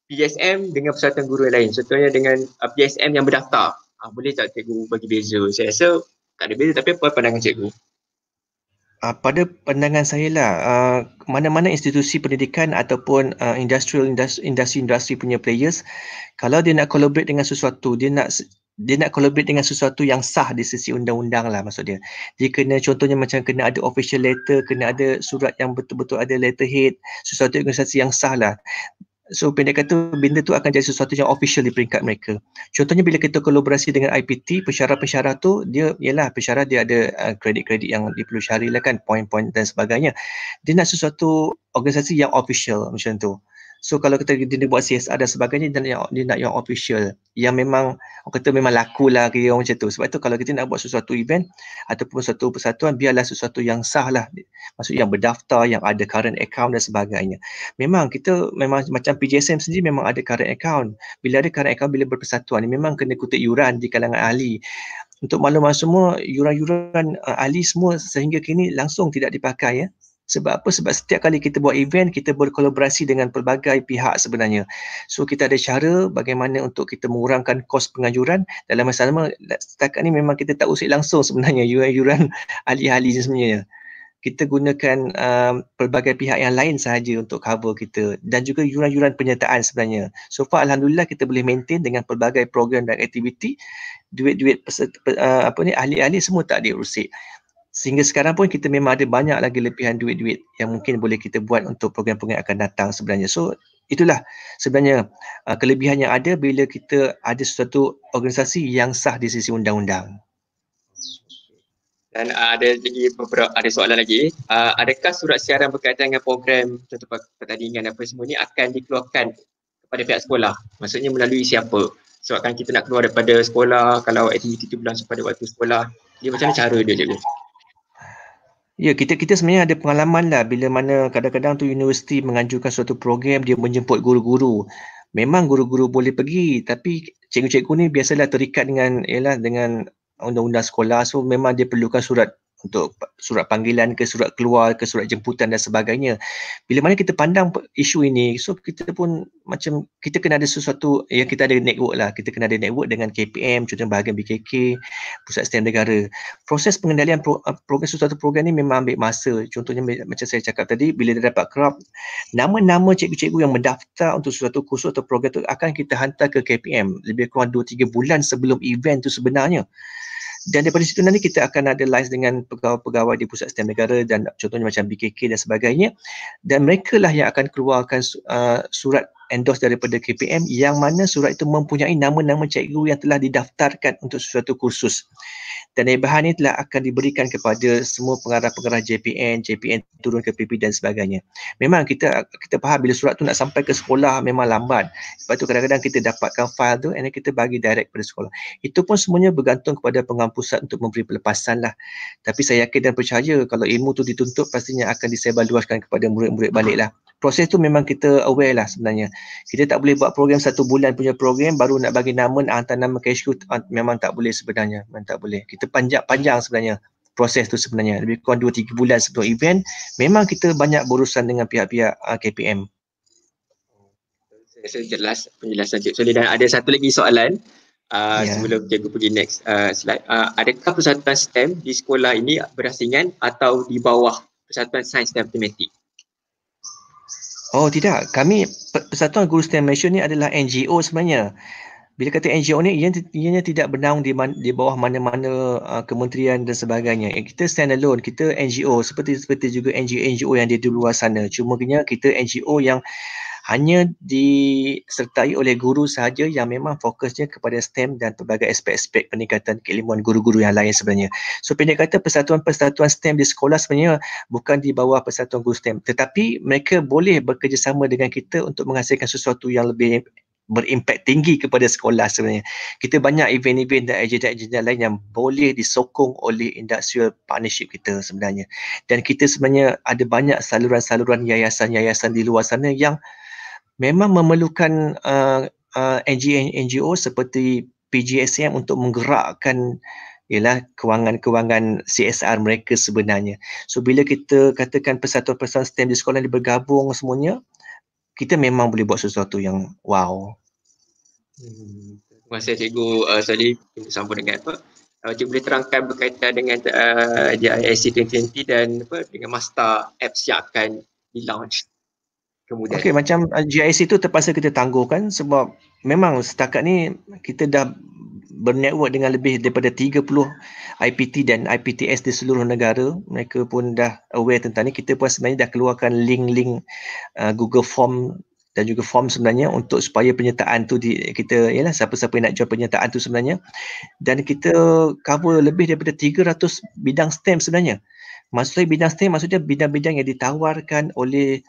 PSM dengan persatuan guru yang lain? Contohnya dengan uh, ah, PSM yang berdaftar. Uh, boleh tak cikgu bagi beza? Saya rasa tak ada beza tapi apa pandangan cikgu? Uh, pada pandangan saya lah, uh, mana-mana institusi pendidikan ataupun uh, industrial industri-industri punya players, kalau dia nak collaborate dengan sesuatu, dia nak dia nak collaborate dengan sesuatu yang sah di sisi undang-undang lah maksud dia. Dia kena contohnya macam kena ada official letter, kena ada surat yang betul-betul ada letterhead, sesuatu organisasi yang sah lah. So pendek kata benda tu akan jadi sesuatu yang official di peringkat mereka. Contohnya bila kita kolaborasi dengan IPT, pesyarah-pesyarah tu dia ialah pesyarah dia ada eh, kredit-kredit uh, yang diperlu syarilah kan, poin-poin dan sebagainya. Dia nak sesuatu organisasi yang official macam tu. So kalau kita dia buat CSR dan sebagainya dia nak yang, dia nak yang official yang memang orang kata memang laku lah kira orang macam tu. Sebab tu kalau kita nak buat sesuatu event ataupun sesuatu persatuan biarlah sesuatu yang sah lah. Maksud yang berdaftar, yang ada current account dan sebagainya. Memang kita memang macam PJSM sendiri memang ada current account. Bila ada current account, bila berpersatuan ni memang kena kutip yuran di kalangan ahli. Untuk maklumat semua, yuran-yuran uh, ahli semua sehingga kini langsung tidak dipakai ya. Sebab apa? Sebab setiap kali kita buat event, kita berkolaborasi dengan pelbagai pihak sebenarnya. So kita ada cara bagaimana untuk kita mengurangkan kos penganjuran. Dalam masa lama, setakat ni memang kita tak usik langsung sebenarnya yuran-yuran ahli-ahli sebenarnya. Kita gunakan um, pelbagai pihak yang lain sahaja untuk cover kita dan juga yuran-yuran penyertaan sebenarnya. So far Alhamdulillah kita boleh maintain dengan pelbagai program dan aktiviti duit-duit uh, apa ni ahli-ahli semua tak ada rusik sehingga sekarang pun kita memang ada banyak lagi lebihan duit-duit yang mungkin boleh kita buat untuk program-program akan datang sebenarnya. So itulah sebenarnya uh, kelebihan yang ada bila kita ada sesuatu organisasi yang sah di sisi undang-undang. Dan uh, ada lagi beberapa ada soalan lagi. Uh, adakah surat siaran berkaitan dengan program contoh pertandingan apa semua ni akan dikeluarkan kepada pihak sekolah? Maksudnya melalui siapa? So Sebabkan kita nak keluar daripada sekolah kalau aktiviti tu berlangsung pada waktu sekolah. Dia macam mana cara dia cikgu? Ya, kita kita sebenarnya ada pengalaman lah bila mana kadang-kadang tu universiti menganjurkan suatu program dia menjemput guru-guru. Memang guru-guru boleh pergi tapi cikgu-cikgu ni biasalah terikat dengan ialah dengan undang-undang sekolah so memang dia perlukan surat untuk surat panggilan ke surat keluar ke surat jemputan dan sebagainya. Bila mana kita pandang isu ini, so kita pun macam kita kena ada sesuatu yang kita ada network lah. Kita kena ada network dengan KPM, contohnya bahagian BKK, Pusat Stand Negara. Proses pengendalian pro, ah, program sesuatu program ni memang ambil masa. Contohnya macam saya cakap tadi, bila dah dapat kerap, nama-nama cikgu-cikgu yang mendaftar untuk sesuatu kursus atau program tu akan kita hantar ke KPM lebih kurang 2-3 bulan sebelum event tu sebenarnya dan daripada situ nanti kita akan ada lines dengan pegawai-pegawai di pusat setiap negara dan contohnya macam BKK dan sebagainya dan mereka lah yang akan keluarkan uh, surat endorse daripada KPM yang mana surat itu mempunyai nama-nama cikgu yang telah didaftarkan untuk sesuatu kursus. Dan bahan ini telah akan diberikan kepada semua pengarah-pengarah JPN, JPN turun ke PP dan sebagainya. Memang kita kita faham bila surat tu nak sampai ke sekolah memang lambat. Lepas tu kadang-kadang kita dapatkan file tu and kita bagi direct kepada sekolah. Itu pun semuanya bergantung kepada pengampu pusat untuk memberi pelepasan lah. Tapi saya yakin dan percaya kalau ilmu tu dituntut pastinya akan disebarluaskan kepada murid-murid balik lah. Proses tu memang kita aware lah sebenarnya kita tak boleh buat program satu bulan punya program baru nak bagi nama hantar nama cash ah, memang tak boleh sebenarnya memang tak boleh kita panjang-panjang sebenarnya proses tu sebenarnya lebih kurang dua tiga bulan sebelum event memang kita banyak berurusan dengan pihak-pihak uh, ah, KPM saya jelas penjelasan Cik Soli dan ada satu lagi soalan uh, ah, yeah. sebelum kita pergi next uh, slide. Uh, adakah persatuan STEM di sekolah ini berasingan atau di bawah persatuan sains dan matematik? Oh tidak, kami Persatuan Guru Setia Malaysia ni adalah NGO sebenarnya. Bila kata NGO ni, ianya, ianya tidak bernaung di, man, di bawah mana-mana uh, kementerian dan sebagainya. Eh, kita stand alone, kita NGO seperti seperti juga NGO-NGO yang di luar sana. Cuma kita NGO yang hanya disertai oleh guru sahaja yang memang fokusnya kepada STEM dan pelbagai aspek-aspek peningkatan keilmuan guru-guru yang lain sebenarnya. So pendek kata persatuan-persatuan STEM di sekolah sebenarnya bukan di bawah persatuan guru STEM tetapi mereka boleh bekerjasama dengan kita untuk menghasilkan sesuatu yang lebih berimpak tinggi kepada sekolah sebenarnya. Kita banyak event-event dan agenda-agenda lain yang boleh disokong oleh industrial partnership kita sebenarnya. Dan kita sebenarnya ada banyak saluran-saluran yayasan-yayasan di luar sana yang memang memerlukan uh, uh, NGO seperti PGSM untuk menggerakkan ialah kewangan-kewangan CSR mereka sebenarnya. So bila kita katakan persatuan-persatuan STEM di sekolah ni bergabung semuanya, kita memang boleh buat sesuatu yang wow. Hmm, terima kasih Cikgu uh, Sadi. Kita sambung dengan apa? Uh, Cikgu boleh terangkan berkaitan dengan uh, GISC 2020 dan apa, dengan master apps yang akan di-launch kemudian. Okey macam uh, GIC tu terpaksa kita tangguhkan sebab memang setakat ni kita dah bernetwork dengan lebih daripada 30 IPT dan IPTS di seluruh negara. Mereka pun dah aware tentang ni. Kita pun sebenarnya dah keluarkan link-link uh, Google Form dan juga form sebenarnya untuk supaya penyertaan tu di, kita ialah siapa-siapa nak join penyertaan tu sebenarnya dan kita cover lebih daripada 300 bidang STEM sebenarnya maksudnya bidang STEM maksudnya bidang-bidang yang ditawarkan oleh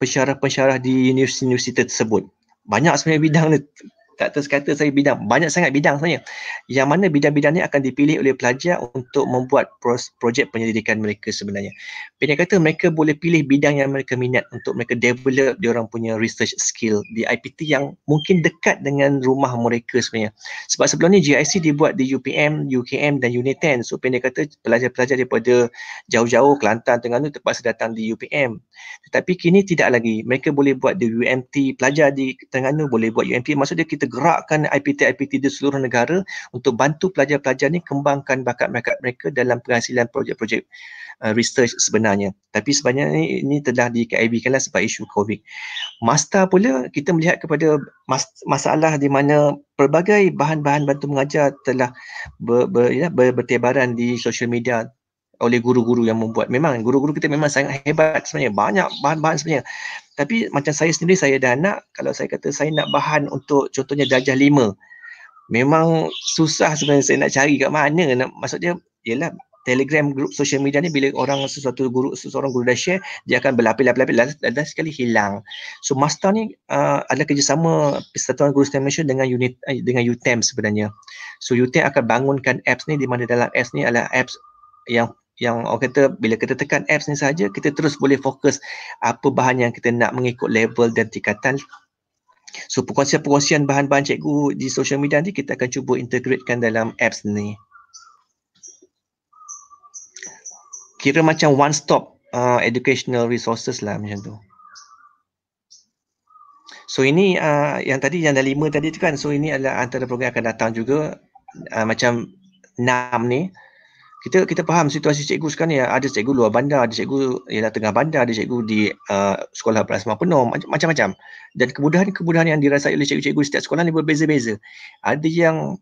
pensyarah-pensyarah di universiti-universiti tersebut. Banyak sebenarnya bidang ni tak terkata saya bidang banyak sangat bidang sebenarnya yang mana bidang-bidang ni akan dipilih oleh pelajar untuk membuat projek penyelidikan mereka sebenarnya Bina kata mereka boleh pilih bidang yang mereka minat untuk mereka develop dia orang punya research skill di IPT yang mungkin dekat dengan rumah mereka sebenarnya sebab sebelum ni GIC dibuat di UPM, UKM dan UNITEN so pendek kata pelajar-pelajar daripada jauh-jauh Kelantan tengah tu terpaksa datang di UPM tetapi kini tidak lagi mereka boleh buat di UMT pelajar di Terengganu boleh buat UMT maksud dia kita kita gerakkan IPT-IPT di seluruh negara untuk bantu pelajar-pelajar ni kembangkan bakat-bakat mereka dalam penghasilan projek-projek uh, research sebenarnya. Tapi sebenarnya ini, ini telah di KIB kanlah sebab isu COVID. Master pula kita melihat kepada mas- masalah di mana pelbagai bahan-bahan bantu mengajar telah ber, ber, ya, ber, bertebaran di social media oleh guru-guru yang membuat. Memang guru-guru kita memang sangat hebat sebenarnya. Banyak bahan-bahan sebenarnya. Tapi macam saya sendiri, saya dah nak, kalau saya kata saya nak bahan untuk contohnya darjah lima. Memang susah sebenarnya saya nak cari kat mana. Nak, maksudnya, ialah telegram grup social media ni bila orang sesuatu guru seseorang guru dah share dia akan berlapis-lapis-lapis dan sekali hilang. So master ni uh, adalah kerjasama Persatuan Guru STEM Malaysia dengan unit uh, dengan UTEM sebenarnya. So UTEM akan bangunkan apps ni di mana dalam apps ni adalah apps yang yang orang kata bila kita tekan apps ni saja kita terus boleh fokus apa bahan yang kita nak mengikut level dan tingkatan so perkongsian-perkongsian bahan-bahan cikgu di social media ni kita akan cuba integratekan dalam apps ni kira macam one stop uh, educational resources lah macam tu so ini uh, yang tadi yang dah lima tadi tu kan so ini adalah antara program akan datang juga uh, macam enam ni kita kita faham situasi cikgu sekarang ni ada cikgu luar bandar ada cikgu ialah tengah bandar ada cikgu di uh, sekolah plasma penuh macam-macam dan kemudahan-kemudahan yang dirasai oleh cikgu-cikgu setiap sekolah ni berbeza-beza ada yang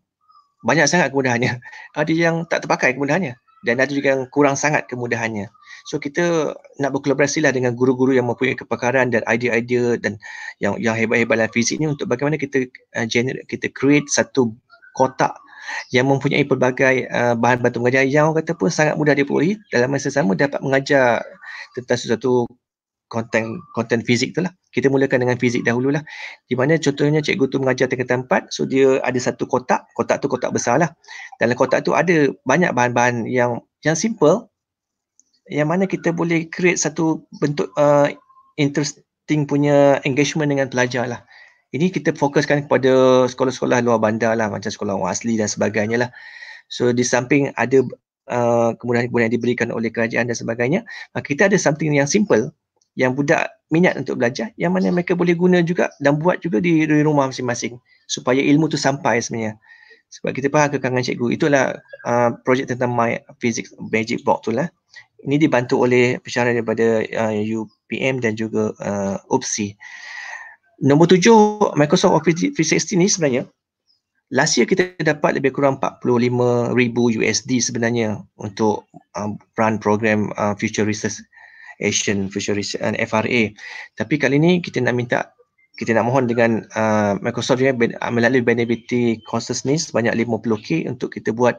banyak sangat kemudahannya ada yang tak terpakai kemudahannya dan ada juga yang kurang sangat kemudahannya so kita nak berkolaborasi lah dengan guru-guru yang mempunyai kepakaran dan idea-idea dan yang yang hebat-hebat dalam fizik ni untuk bagaimana kita uh, generate kita create satu kotak yang mempunyai pelbagai uh, bahan bantu mengajar yang orang kata pun sangat mudah diperoleh dalam masa sama dapat mengajar tentang sesuatu konten konten fizik tu lah. Kita mulakan dengan fizik dahulu lah. Di mana contohnya cikgu tu mengajar tingkat tempat, so dia ada satu kotak, kotak tu kotak besar lah. Dalam kotak tu ada banyak bahan-bahan yang yang simple, yang mana kita boleh create satu bentuk uh, interesting punya engagement dengan pelajar lah ini kita fokuskan kepada sekolah-sekolah luar bandar lah macam sekolah orang asli dan sebagainya lah so di samping ada uh, kemudahan-kemudahan diberikan oleh kerajaan dan sebagainya maka kita ada something yang simple yang budak minat untuk belajar yang mana mereka boleh guna juga dan buat juga di, rumah masing-masing supaya ilmu tu sampai sebenarnya sebab kita faham kekangan cikgu itulah uh, projek tentang my physics magic box tu lah ini dibantu oleh pesara daripada uh, UPM dan juga uh, UPSI Nombor tujuh, Microsoft Office 360 ni sebenarnya last year kita dapat lebih kurang 45 ribu USD sebenarnya untuk uh, run program uh, Future Research Asian Future Research and uh, FRA. Tapi kali ni kita nak minta kita nak mohon dengan uh, Microsoft ya, melalui benefit courses ni sebanyak 50k untuk kita buat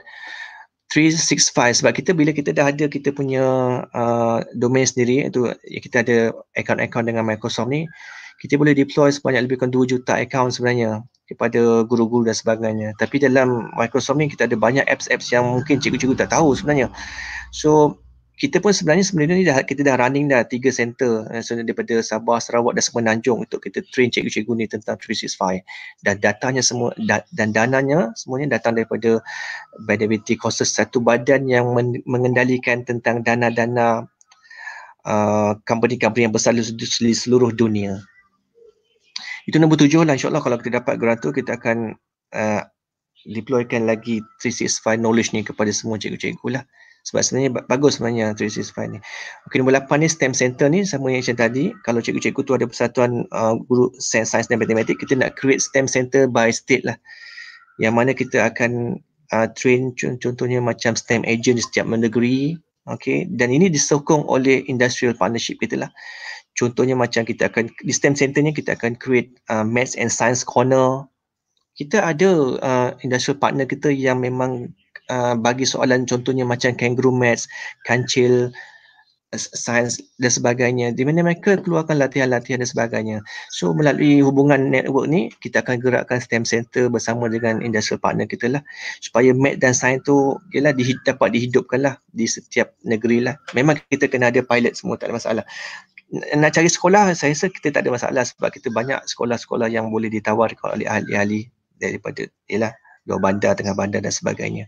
365 sebab kita bila kita dah ada kita punya uh, domain sendiri iaitu ya, kita ada account-account dengan Microsoft ni kita boleh deploy sebanyak lebih kurang 2 juta account sebenarnya kepada guru-guru dan sebagainya tapi dalam Microsoft ni kita ada banyak apps-apps yang mungkin cikgu-cikgu tak tahu sebenarnya so kita pun sebenarnya sebenarnya ni dah kita dah running dah tiga center eh, so, daripada Sabah, Sarawak dan Semenanjung untuk kita train cikgu-cikgu ni tentang 365 dan datanya semua da, dan dananya semuanya datang daripada Bidability Courses satu badan yang men, mengendalikan tentang dana-dana uh, company-company yang besar di seluruh dunia. Itu nombor tujuh lah insyaAllah kalau kita dapat grant tu kita akan uh, deploykan lagi 365 knowledge ni kepada semua cikgu-cikgu lah sebab sebenarnya bagus sebenarnya 365 ni. Okey nombor 8 ni STEM center ni sama yang macam tadi. Kalau cikgu-cikgu tu ada persatuan uh, guru sains, sains dan matematik, kita nak create STEM center by state lah. Yang mana kita akan uh, train contohnya macam STEM agent di setiap negeri. Okey dan ini disokong oleh industrial partnership kita lah. Contohnya macam kita akan di STEM center ni kita akan create uh, maths and science corner kita ada uh, industrial partner kita yang memang uh, bagi soalan contohnya macam kangaroo mats, kancil sains uh, dan sebagainya di mana mereka keluarkan latihan-latihan dan sebagainya so melalui hubungan network ni kita akan gerakkan STEM Center bersama dengan industrial partner kita lah supaya mat dan sains tu ialah di, dapat dihidupkan lah di setiap negeri lah memang kita kena ada pilot semua tak ada masalah nak cari sekolah saya rasa kita tak ada masalah sebab kita banyak sekolah-sekolah yang boleh ditawarkan oleh ahli-ahli daripada ialah luar bandar, tengah bandar dan sebagainya.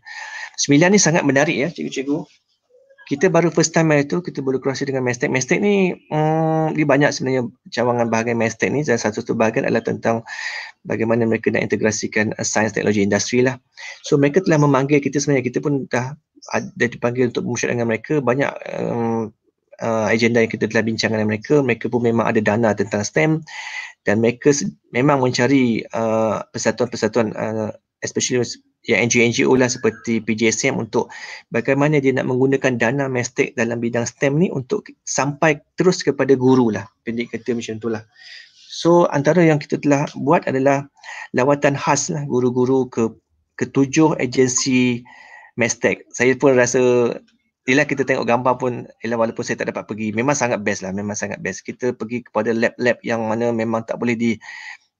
Sembilan ni sangat menarik ya cikgu-cikgu. Kita baru first time itu kita boleh kerusi dengan mastek. Mastek ni hmm, dia banyak sebenarnya cawangan bahagian mastek ni dan satu-satu bahagian adalah tentang bagaimana mereka nak integrasikan uh, sains, teknologi, industri lah. So mereka telah memanggil kita sebenarnya kita pun dah ada dipanggil untuk bermusyarat dengan mereka banyak um, uh, agenda yang kita telah bincang dengan mereka mereka pun memang ada dana tentang STEM dan mereka memang mencari uh, persatuan-persatuan uh, especially yang NGO-NGO lah seperti PJSM untuk bagaimana dia nak menggunakan dana mestik dalam bidang STEM ni untuk sampai terus kepada guru lah pendek kata macam tu lah so antara yang kita telah buat adalah lawatan khas lah guru-guru ke ketujuh agensi mestik saya pun rasa ialah kita tengok gambar pun ialah walaupun saya tak dapat pergi memang sangat best lah memang sangat best kita pergi kepada lab-lab yang mana memang tak boleh di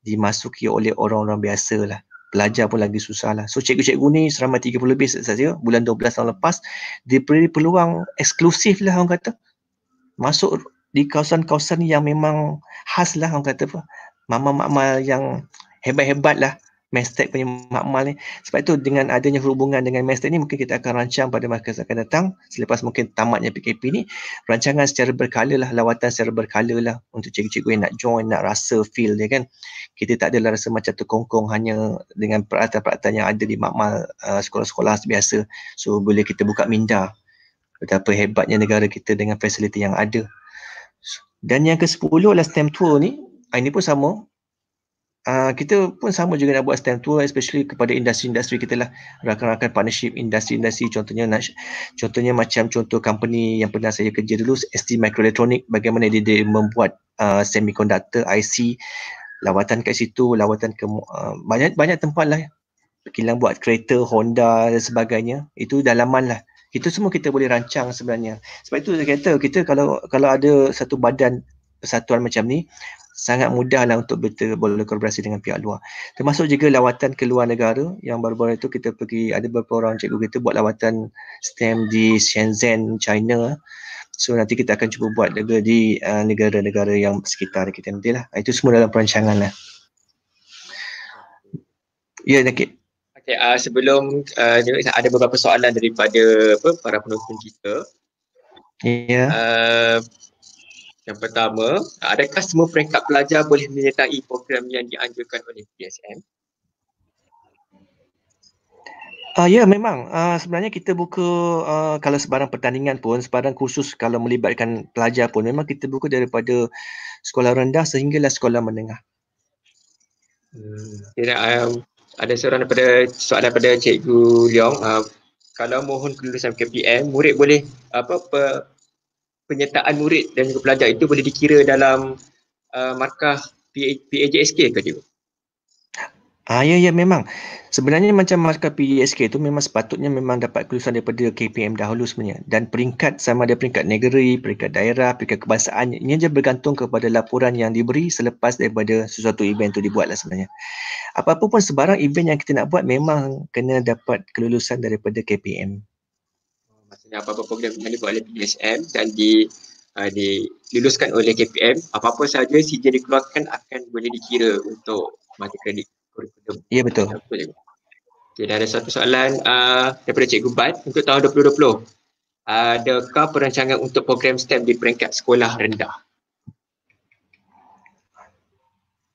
dimasuki oleh orang-orang biasa lah Belajar pun lagi susah lah. So cikgu-cikgu ni seramai 30 lebih saya saya bulan 12 tahun lepas diberi peluang eksklusif lah orang kata. Masuk di kawasan-kawasan yang memang khas lah orang kata apa. Mama-mama yang hebat-hebat lah Mastek punya makmal ni. Sebab itu dengan adanya hubungan dengan Mastek ni mungkin kita akan rancang pada masa akan datang selepas mungkin tamatnya PKP ni rancangan secara berkala lah, lawatan secara berkala lah untuk cikgu-cikgu yang nak join, nak rasa feel dia kan. Kita tak adalah rasa macam terkongkong hanya dengan peralatan-peralatan yang ada di makmal uh, sekolah-sekolah biasa. So boleh kita buka minda betapa hebatnya negara kita dengan fasiliti yang ada. Dan yang ke sepuluh adalah STEM tool ni. Ah, ini pun sama Ah, kita pun sama juga nak buat stand tour especially kepada industri-industri kita lah rakan-rakan partnership industri-industri contohnya contohnya macam contoh company yang pernah saya kerja dulu ST Microelectronic bagaimana dia, dia membuat uh, semiconductor IC lawatan kat situ lawatan ke uh, banyak banyak tempat lah kilang buat kereta Honda dan sebagainya itu dalaman lah Kita semua kita boleh rancang sebenarnya sebab itu saya kata kita kalau kalau ada satu badan persatuan macam ni sangat mudahlah untuk kita boleh kolaborasi dengan pihak luar. Termasuk juga lawatan ke luar negara yang baru-baru itu kita pergi ada beberapa orang cikgu kita buat lawatan STEM di Shenzhen, China. So nanti kita akan cuba buat juga di uh, negara-negara yang sekitar kita nanti lah. Ah, itu semua dalam perancangan lah. Ya, yeah, Nakit. Okay, uh, sebelum uh, ada beberapa soalan daripada apa, para penonton kita. Ya. Yeah. Uh, yang pertama, adakah semua peringkat pelajar boleh menyertai program yang dianjurkan oleh PSM? Uh, ah, ya memang uh, sebenarnya kita buka uh, kalau sebarang pertandingan pun sebarang kursus kalau melibatkan pelajar pun memang kita buka daripada sekolah rendah sehinggalah sekolah menengah. Hmm. Ya, um, ada seorang daripada soalan daripada Cikgu Leong uh, kalau mohon kelulusan KPM murid boleh apa, apa penyertaan murid dan juga pelajar itu boleh dikira dalam uh, markah PAJSK ke dia? Ah, ya, ya memang. Sebenarnya macam markah PESK itu memang sepatutnya memang dapat kelulusan daripada KPM dahulu sebenarnya. Dan peringkat sama ada peringkat negeri, peringkat daerah, peringkat kebangsaan, ini saja bergantung kepada laporan yang diberi selepas daripada sesuatu event itu dibuat lah sebenarnya. Apa-apa pun sebarang event yang kita nak buat memang kena dapat kelulusan daripada KPM maksudnya apa-apa program yang dibuat oleh PSM dan di uh, diluluskan oleh KPM apa-apa saja CJ dikeluarkan akan boleh dikira untuk mata kredit kurikulum. Ya betul. Okey dan ada satu soalan uh, daripada Cikgu Bat untuk tahun 2020. Adakah perancangan untuk program STEM di peringkat sekolah rendah?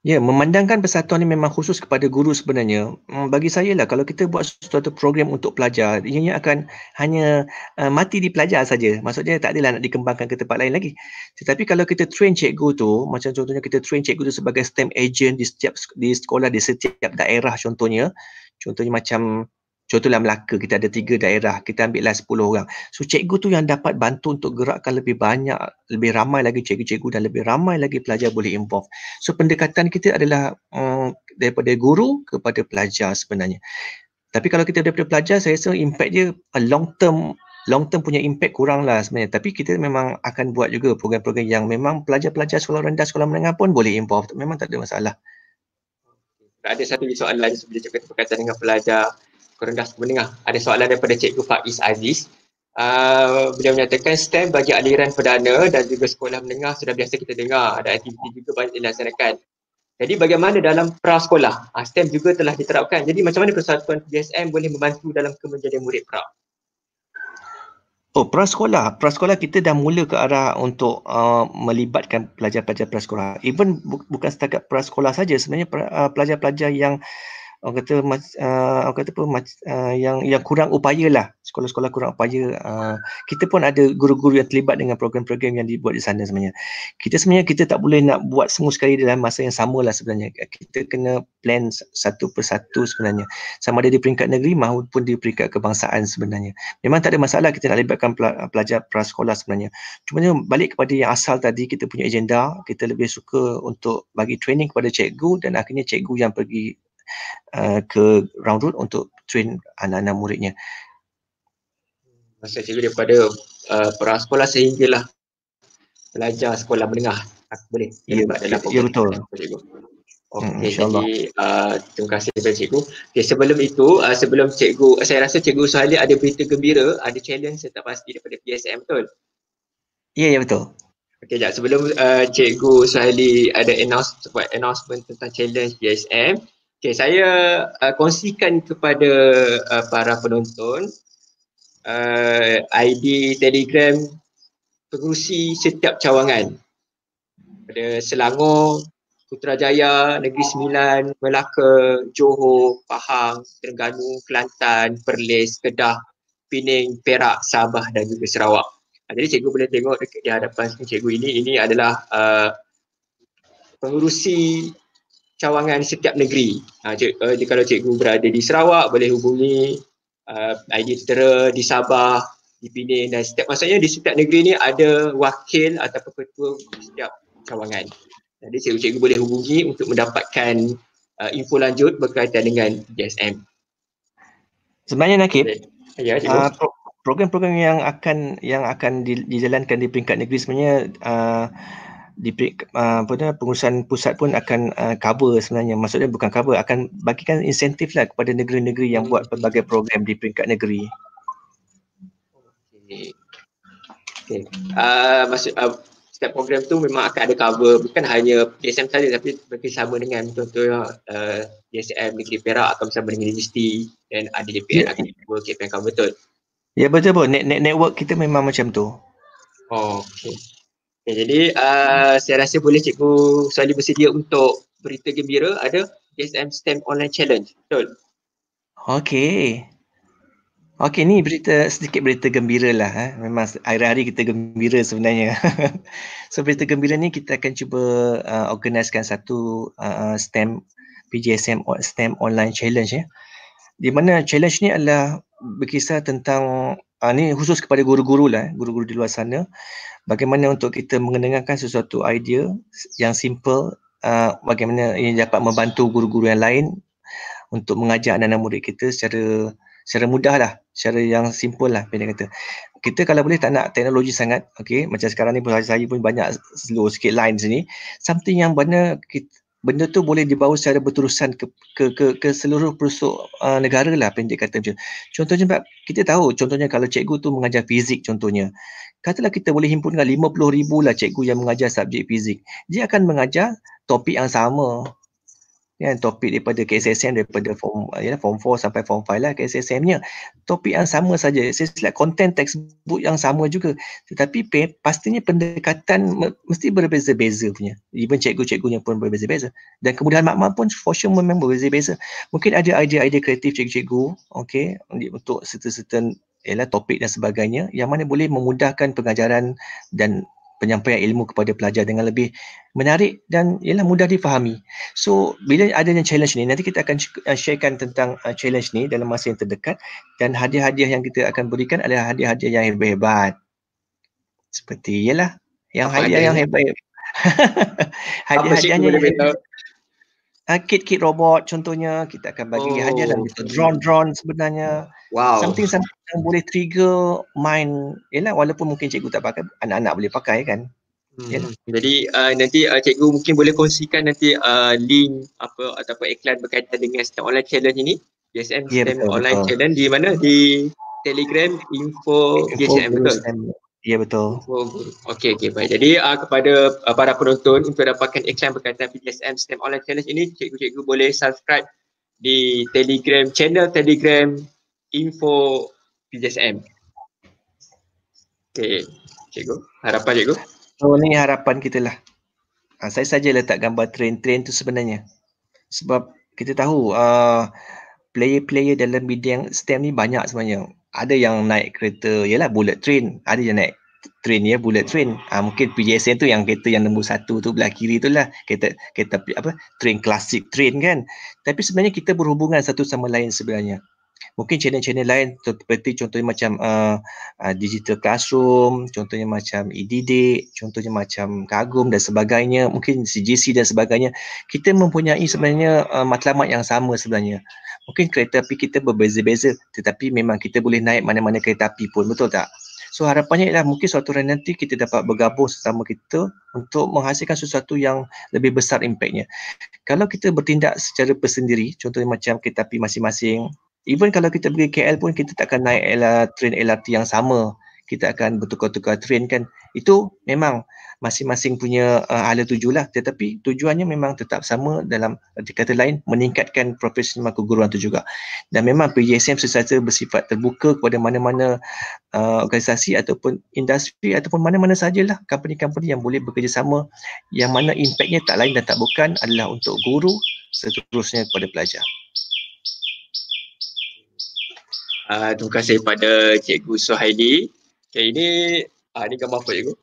Ya, memandangkan persatuan ini memang khusus kepada guru sebenarnya. Hmm, bagi saya lah, kalau kita buat sesuatu program untuk pelajar, ianya akan hanya uh, mati di pelajar saja. Maksudnya tak adalah nak dikembangkan ke tempat lain lagi. Tetapi kalau kita train cikgu tu, macam contohnya kita train cikgu tu sebagai STEM agent di setiap di sekolah di setiap daerah contohnya. Contohnya macam Contohlah Melaka, kita ada tiga daerah, kita ambillah sepuluh orang. So cikgu tu yang dapat bantu untuk gerakkan lebih banyak, lebih ramai lagi cikgu-cikgu dan lebih ramai lagi pelajar boleh involve. So pendekatan kita adalah um, daripada guru kepada pelajar sebenarnya. Tapi kalau kita daripada pelajar, saya rasa impact dia uh, long term long term punya impact kurang lah sebenarnya. Tapi kita memang akan buat juga program-program yang memang pelajar-pelajar sekolah rendah, sekolah menengah pun boleh involve. Memang tak ada masalah. Tak ada satu soalan sebelum cakap berkaitan dengan pelajar rendah ke menengah. Ada soalan daripada Cikgu Faiz Aziz. Uh, beliau menyatakan STEM bagi aliran perdana dan juga sekolah menengah sudah biasa kita dengar. Ada aktiviti juga banyak dilaksanakan. Jadi bagaimana dalam prasekolah? Uh, ah, STEM juga telah diterapkan. Jadi macam mana persatuan PSM boleh membantu dalam kemenjadian murid pra? Oh, prasekolah. Prasekolah kita dah mula ke arah untuk uh, melibatkan pelajar-pelajar prasekolah. Even bu- bukan setakat prasekolah saja. Sebenarnya pra- pelajar-pelajar yang orang kata mas, uh, orang kata apa uh, yang yang kurang upaya lah sekolah-sekolah kurang upaya uh, kita pun ada guru-guru yang terlibat dengan program-program yang dibuat di sana sebenarnya kita sebenarnya kita tak boleh nak buat semua sekali dalam masa yang sama lah sebenarnya kita kena plan satu persatu sebenarnya sama ada di peringkat negeri maupun di peringkat kebangsaan sebenarnya memang tak ada masalah kita nak libatkan pelajar prasekolah sebenarnya cuma balik kepada yang asal tadi kita punya agenda kita lebih suka untuk bagi training kepada cikgu dan akhirnya cikgu yang pergi Eh, ke round root untuk train anak-anak muridnya. Masa cikgu daripada uh, perang sekolah sehinggalah pelajar sekolah menengah. Aku boleh. Ya, dalam ya, ya betul. Hmm, okay, InsyaAllah. jadi uh, terima kasih kepada cikgu. Okay, sebelum itu, uh, sebelum cikgu, saya rasa cikgu Suhali ada berita gembira, ada challenge saya tak pasti daripada PSM betul? Ya, ya betul. Okay, sekejap. Sebelum uh, Cikgu Suhaili ada announce, buat announcement tentang challenge PSM, Okay, saya uh, kongsikan kepada uh, para penonton uh, ID Telegram pengurusi setiap cawangan pada Selangor, Putrajaya, Negeri Sembilan, Melaka, Johor, Pahang, Terengganu, Kelantan, Perlis, Kedah, Pening, Perak, Sabah dan juga Sarawak. Jadi cikgu boleh tengok dekat di hadapan cikgu ini, ini adalah uh, pengurusi cawangan setiap negeri. Ha, cik, uh, kalau cikgu berada di Sarawak boleh hubungi uh, eh, ID tertera di Sabah, di Pinang dan setiap maksudnya di setiap negeri ni ada wakil ataupun ketua setiap cawangan. Jadi cikgu-cikgu boleh hubungi untuk mendapatkan uh, info lanjut berkaitan dengan DSM. Sebenarnya Nakib, ya, Uh, program-program yang akan yang akan dijalankan di peringkat negeri sebenarnya uh, di uh, ah, apa dia pengurusan pusat pun akan uh, cover sebenarnya maksudnya bukan cover akan bagikan insentif lah kepada negeri-negeri yang buat pelbagai program di peringkat negeri. Okay. Okay. uh, ah, maksud uh, setiap program tu memang akan ada cover bukan hanya DSM saja tapi sama dengan contoh uh, DSM Negeri Perak akan bersama dengan universiti dan ada DPN yeah. akan cover KPM cover tu. Ya yeah, betul pun. Net, net network kita memang macam tu. Oh, okay. Okay, jadi uh, saya rasa boleh Cikgu Suali bersedia untuk berita gembira ada KSM STEM Online Challenge. Betul? Okay. Okay ni berita sedikit berita gembira lah. Eh. Memang hari-hari kita gembira sebenarnya. so berita gembira ni kita akan cuba uh, organisekan satu uh, STEM PJSM STEM Online Challenge. Eh. Di mana challenge ni adalah berkisar tentang uh, ni khusus kepada guru-guru lah, eh, guru-guru di luar sana bagaimana untuk kita mendengarkan sesuatu idea yang simple uh, bagaimana ini dapat membantu guru-guru yang lain untuk mengajar anak-anak murid kita secara secara mudah lah, secara yang simple lah pendek kata. Kita kalau boleh tak nak teknologi sangat, okay, macam sekarang ni saya pun banyak slow sikit line sini. Something yang mana kita, benda tu boleh dibawa secara berterusan ke ke ke, ke seluruh perusuk uh, negara lah pendek kata macam contohnya Pak, kita tahu contohnya kalau cikgu tu mengajar fizik contohnya katalah kita boleh himpunkan 50,000 lah cikgu yang mengajar subjek fizik dia akan mengajar topik yang sama kan topik daripada KSSM daripada form ya form 4 sampai form 5 lah KSSM nya topik yang sama saja saya select content textbook yang sama juga tetapi pastinya pendekatan mesti berbeza-beza punya even cikgu-cikgunya pun berbeza-beza dan kemudian makmal pun for sure memang berbeza-beza mungkin ada idea-idea kreatif cikgu-cikgu okey untuk certain-certain ialah topik dan sebagainya yang mana boleh memudahkan pengajaran dan penyampaian ilmu kepada pelajar dengan lebih menarik dan ialah mudah difahami. So, bila ada yang challenge ni, nanti kita akan uh, sharekan tentang uh, challenge ni dalam masa yang terdekat dan hadiah-hadiah yang kita akan berikan adalah hadiah-hadiah yang hebat-hebat. Seperti ialah yang Apa hadiah yang hebat. hadiah-hadiahnya yang hebat uh, kit-kit robot contohnya kita akan bagi lah, oh. ada dalam drone-drone sebenarnya wow. something something yang boleh trigger mind yalah walaupun mungkin cikgu tak pakai anak-anak boleh pakai kan Hmm. Jadi uh, nanti uh, cikgu mungkin boleh kongsikan nanti uh, link apa ataupun iklan berkaitan dengan STEM online challenge ini GSM yeah, STEM betul, online betul. challenge di mana di Telegram info, info GSM betul. Ya yeah, betul. Oh, okey okey baik. Jadi uh, kepada uh, para penonton untuk dapatkan iklan berkaitan PDSM STEM online challenge ini cikgu-cikgu boleh subscribe di Telegram channel Telegram info PDSM. Okey. Cikgu, harapan cikgu. oh, ni harapan kita lah. Ha, saya saja letak gambar train-train tu sebenarnya. Sebab kita tahu uh, player-player dalam bidang STEM ni banyak sebenarnya ada yang naik kereta yalah bullet train ada yang naik train ya bullet train ha, mungkin PJSN tu yang kereta yang nombor satu tu belah kiri tu lah kereta, kereta apa train klasik train kan tapi sebenarnya kita berhubungan satu sama lain sebenarnya mungkin channel-channel lain seperti contohnya macam uh, uh, digital classroom contohnya macam EDD contohnya macam kagum dan sebagainya mungkin CGC dan sebagainya kita mempunyai sebenarnya uh, matlamat yang sama sebenarnya mungkin kereta api kita berbeza-beza tetapi memang kita boleh naik mana-mana kereta api pun betul tak so harapannya ialah mungkin suatu hari nanti kita dapat bergabung sesama kita untuk menghasilkan sesuatu yang lebih besar impaknya. kalau kita bertindak secara persendiri contohnya macam kereta api masing-masing Even kalau kita pergi KL pun kita takkan naik LR, train LRT yang sama kita akan bertukar-tukar train kan itu memang masing-masing punya uh, ala lah. tetapi tujuannya memang tetap sama dalam kata lain meningkatkan profesional guru itu juga dan memang PJSM secara bersifat terbuka kepada mana-mana uh, organisasi ataupun industri ataupun mana-mana sajalah company-company yang boleh bekerjasama yang mana impactnya tak lain dan tak bukan adalah untuk guru seterusnya kepada pelajar Uh, terima kasih kepada Cikgu Suhaili Okay, ini ah ini gambar apa cikgu?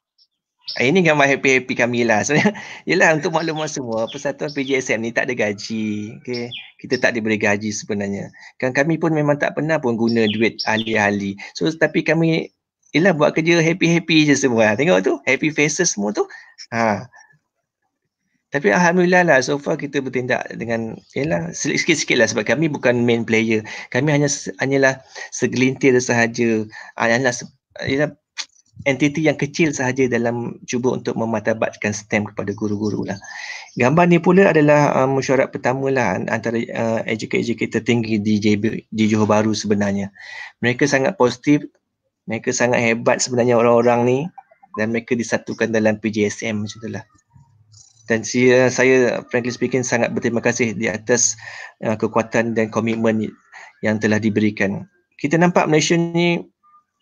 Ah, ini gambar happy-happy kami lah. So, yelah untuk maklumat semua, Persatuan PJSM ni tak ada gaji. Okay? Kita tak diberi gaji sebenarnya. Kan kami pun memang tak pernah pun guna duit ahli-ahli. So, tapi kami, yelah buat kerja happy-happy je semua. Tengok tu, happy faces semua tu. Ha. Tapi Alhamdulillah lah, so far kita bertindak dengan, yelah, sikit-sikit lah sebab kami bukan main player. Kami hanya hanyalah segelintir sahaja. Ah, hanyalah ialah entiti yang kecil sahaja dalam cuba untuk mematabatkan stem kepada guru-guru lah. Gambar ni pula adalah uh, mesyuarat pertama lah antara uh, educator-educator tinggi di, di Johor Baru sebenarnya. Mereka sangat positif, mereka sangat hebat sebenarnya orang-orang ni dan mereka disatukan dalam PJSM macam tu lah. Dan saya, saya frankly speaking sangat berterima kasih di atas uh, kekuatan dan komitmen yang telah diberikan. Kita nampak Malaysia ni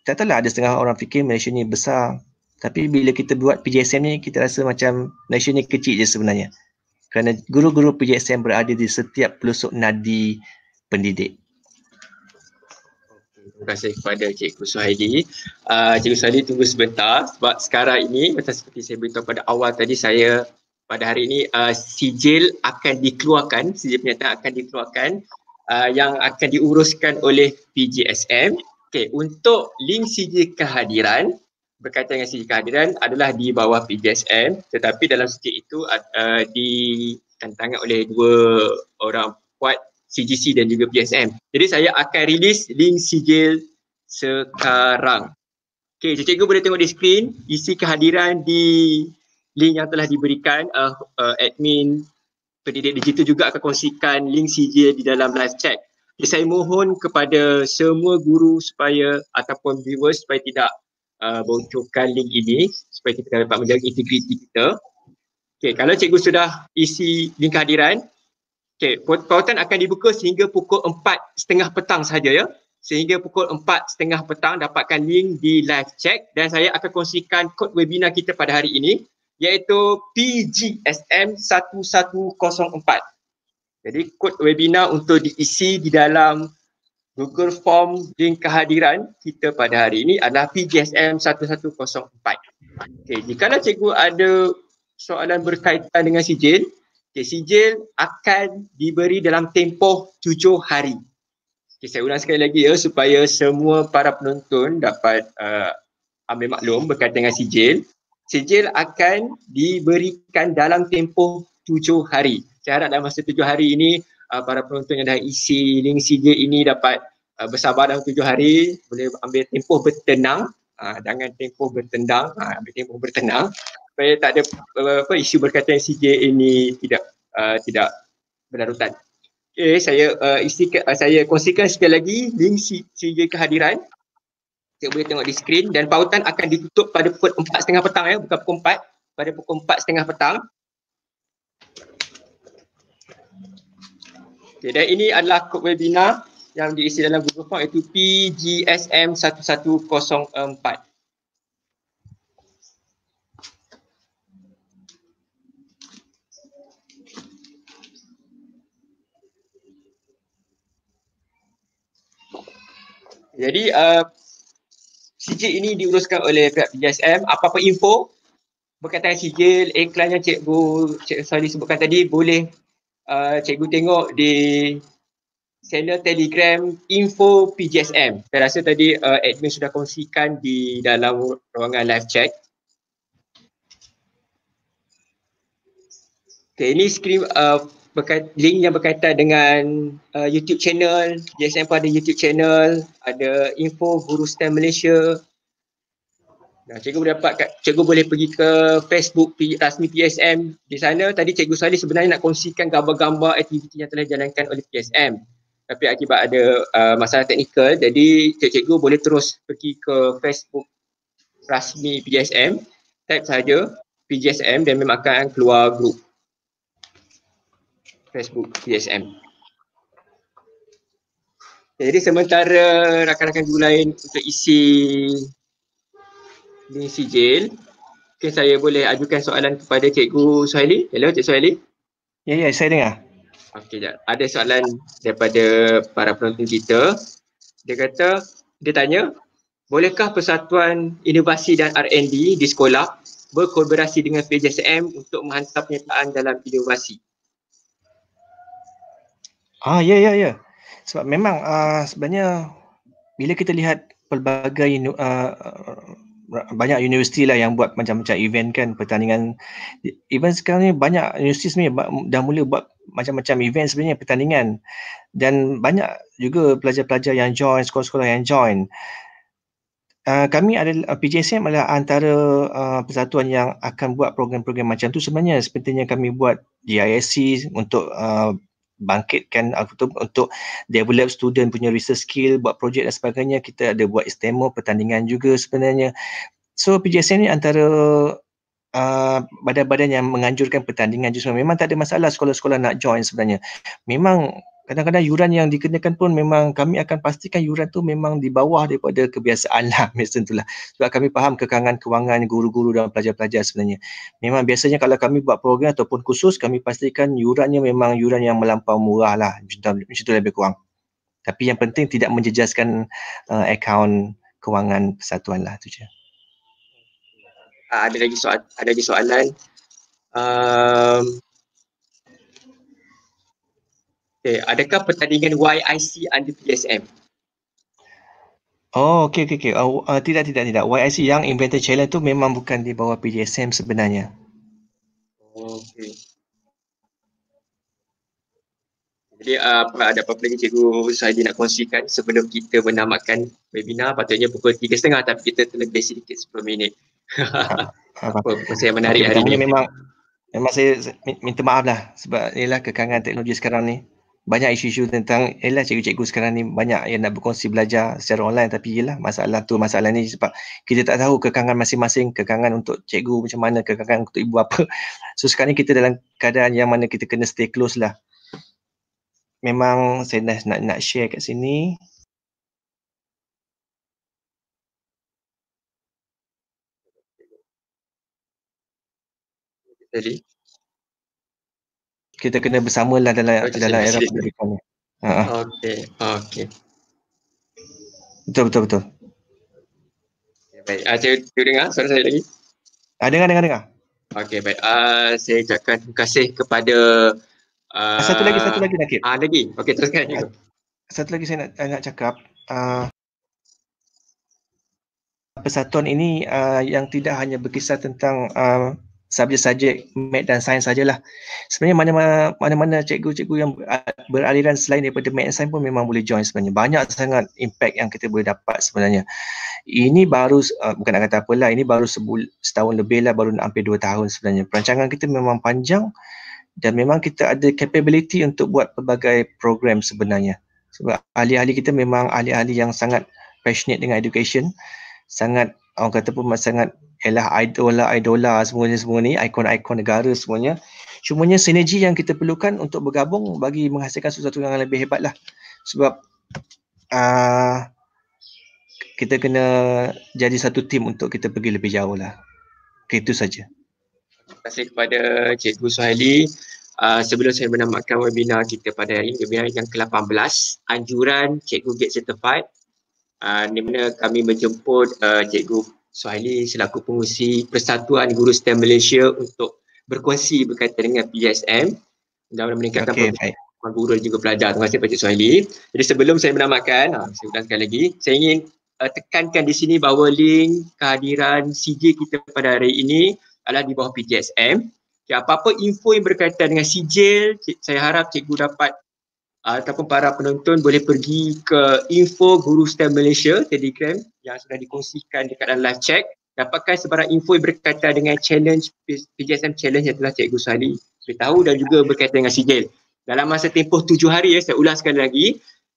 tak lah ada setengah orang fikir Malaysia ni besar tapi bila kita buat PJSM ni kita rasa macam Malaysia ni kecil je sebenarnya kerana guru-guru PJSM berada di setiap pelosok nadi pendidik Terima kasih kepada Cikgu Suhaili. Uh, ah, Cikgu Suhaili tunggu sebentar sebab sekarang ini macam seperti saya beritahu pada awal tadi saya pada hari ini uh, sijil akan dikeluarkan, sijil penyataan akan dikeluarkan uh, yang akan diuruskan oleh PJSM. Okey, untuk link CJ kehadiran berkaitan dengan CJ kehadiran adalah di bawah PJSM tetapi dalam setiap itu uh, eh, ditantangkan oleh dua orang kuat CGC dan juga PJSM. Jadi saya akan rilis link sijil sekarang. Okey, cikgu boleh tengok di skrin isi kehadiran di link yang telah diberikan uh, uh, admin pendidik digital juga akan kongsikan link sijil di dalam live chat. Jadi saya mohon kepada semua guru supaya ataupun viewers supaya tidak uh, bocorkan link ini supaya kita dapat menjaga integriti kita. Okey, kalau cikgu sudah isi link kehadiran, okey, pautan akan dibuka sehingga pukul 4.30 petang saja ya. Sehingga pukul 4.30 petang dapatkan link di live check dan saya akan kongsikan kod webinar kita pada hari ini iaitu PGSM1104. Jadi kod webinar untuk diisi di dalam Google Form link kehadiran kita pada hari ini adalah PGSM 1104. Okay, jika cikgu ada soalan berkaitan dengan sijil, okay, sijil akan diberi dalam tempoh tujuh hari. Okay, saya ulang sekali lagi ya supaya semua para penonton dapat uh, ambil maklum berkaitan dengan sijil. Sijil akan diberikan dalam tempoh tujuh hari saya harap dalam masa tujuh hari ini uh, para penonton yang dah isi link CJ ini dapat uh, bersabar dalam tujuh hari boleh ambil tempoh bertenang uh, jangan tempoh bertendang uh, ambil tempoh bertenang supaya tak ada uh, apa isu berkaitan CJ ini tidak uh, tidak berlarutan okey eh, saya uh, isi uh, saya kongsikan sekali lagi link CJ kehadiran kita boleh tengok di skrin dan pautan akan ditutup pada pukul 4.30 petang ya bukan pukul 4 pada pukul 4.30 petang Okay, dan ini adalah kod webinar yang diisi dalam Google Form iaitu PGSM1104. Jadi uh, CJ ini diuruskan oleh pihak PGSM. Apa-apa info berkaitan sijil, iklan yang Cikgu Cik Sali sebutkan tadi boleh uh, cikgu tengok di channel telegram info PGSM. Saya rasa tadi uh, admin sudah kongsikan di dalam ruangan live chat. Okay, ini screen uh, berkait, link yang berkaitan dengan uh, YouTube channel. PGSM pun ada YouTube channel, ada info Guru STEM Malaysia, Nah, cikgu boleh dapat kat, cikgu boleh pergi ke Facebook rasmi PSM di sana. Tadi cikgu Sali sebenarnya nak kongsikan gambar-gambar aktiviti yang telah dijalankan oleh PSM. Tapi akibat ada uh, masalah teknikal, jadi cikgu boleh terus pergi ke Facebook rasmi PSM. Type saja PSM dan memang akan keluar grup Facebook PSM. Jadi sementara rakan-rakan guru lain untuk isi di sijil. Okay, saya boleh ajukan soalan kepada Cikgu Suhaili. Hello, Cik Suhaili. Ya, yeah, ya, yeah, saya dengar. Okey, ada soalan daripada para penonton kita. Dia kata, dia tanya, bolehkah Persatuan Inovasi dan R&D di sekolah berkolaborasi dengan PJSM untuk menghantar penyertaan dalam inovasi? Ah, ya, yeah, ya, yeah, ya. Yeah. Sebab memang uh, sebenarnya bila kita lihat pelbagai uh, banyak universiti lah yang buat macam-macam event kan pertandingan even sekarang ni banyak universiti sebenarnya dah mula buat macam-macam event sebenarnya pertandingan dan banyak juga pelajar-pelajar yang join sekolah-sekolah yang join Uh, kami ada uh, ah, PJSM adalah antara uh, persatuan yang akan buat program-program macam tu sebenarnya sepertinya kami buat GISC untuk uh, bangkitkan aku tu untuk develop student punya research skill buat projek dan sebagainya kita ada buat istimewa pertandingan juga sebenarnya so PJSM ni antara uh, badan-badan yang menganjurkan pertandingan justru memang tak ada masalah sekolah-sekolah nak join sebenarnya memang kadang-kadang yuran yang dikenakan pun memang kami akan pastikan yuran tu memang di bawah daripada kebiasaan lah macam itulah sebab kami faham kekangan kewangan guru-guru dan pelajar-pelajar sebenarnya memang biasanya kalau kami buat program ataupun khusus kami pastikan yurannya memang yuran yang melampau murah lah macam itu lebih kurang tapi yang penting tidak menjejaskan uh, akaun kewangan persatuan lah tu je ah, ada lagi soal ada lagi soalan um, Okay, eh, adakah pertandingan YIC under PSM? Oh, okay, okay, okey. Uh, uh, tidak tidak tidak. YIC yang Inventor Challenge tu memang bukan di bawah PDSM sebenarnya. Oh, okay. Jadi uh, ada apa-apa lagi cikgu saya nak kongsikan sebelum kita menamatkan webinar patutnya pukul 3.30 tapi kita terlebih sedikit 10 minit. apa apa yang menarik hari ini memang memang saya minta maaf lah sebab inilah kekangan teknologi sekarang ni banyak isu-isu tentang ialah eh cikgu-cikgu sekarang ni banyak yang nak berkongsi belajar secara online tapi ialah masalah tu masalah ni sebab kita tak tahu kekangan masing-masing kekangan untuk cikgu macam mana kekangan untuk ibu apa so sekarang ni kita dalam keadaan yang mana kita kena stay close lah memang saya nak nak, nak share kat sini jadi kita kena bersamalah dalam okay, dalam era pendidikan ni. Okey, okey. Betul betul betul. Baik, ah, saya, saya dengar suara saya lagi. Ah, dengar dengar dengar. Okey, baik. Ah, saya ucapkan terima kasih kepada ah, satu lagi ah, satu lagi Nakib. Ah, lagi. Okey, teruskan. Ah, satu lagi saya nak nak cakap. Ah, persatuan ini uh, yang tidak hanya berkisar tentang uh, subjek-subjek math dan sains sajalah. Sebenarnya mana-mana mana-mana cikgu-cikgu yang beraliran selain daripada math dan sains pun memang boleh join sebenarnya. Banyak sangat impact yang kita boleh dapat sebenarnya. Ini baru uh, bukan nak kata apalah, ini baru sebul, setahun lebih lah baru hampir dua tahun sebenarnya. Perancangan kita memang panjang dan memang kita ada capability untuk buat pelbagai program sebenarnya. Sebab ahli-ahli kita memang ahli-ahli yang sangat passionate dengan education. Sangat orang kata pun sangat ialah idola-idola lah, lah, semuanya semua ni, ikon-ikon negara semuanya. Cumanya sinergi yang kita perlukan untuk bergabung bagi menghasilkan sesuatu yang lebih hebat lah. Sebab uh, kita kena jadi satu tim untuk kita pergi lebih jauh lah. Okay, itu saja. Terima kasih kepada Cikgu Suhaili. Uh, sebelum saya menamatkan webinar kita pada hari ini, webinar yang ke-18, Anjuran Gu Get Certified. Uh, di mana kami menjemput uh, Gu. Suhaili selaku pengurusi Persatuan Guru STEM Malaysia untuk berkongsi berkaitan dengan PSM dalam meningkatkan okay, pengetahuan guru dan juga pelajar. Terima kasih Pak Cik Suhaili. Jadi sebelum saya menamatkan, ah, saya ulang sekali lagi, saya ingin uh, tekankan di sini bahawa link kehadiran CJ kita pada hari ini adalah di bawah PJSM. Okay, apa-apa info yang berkaitan dengan sijil, saya harap cikgu dapat ataupun para penonton boleh pergi ke info Guru STEM Malaysia Telegram yang sudah dikongsikan dekat dalam live chat dapatkan sebarang info yang berkaitan dengan challenge PJSM challenge yang telah Cikgu Sali beritahu dan juga berkaitan dengan sijil. Dalam masa tempoh tujuh hari ya, saya ulas sekali lagi,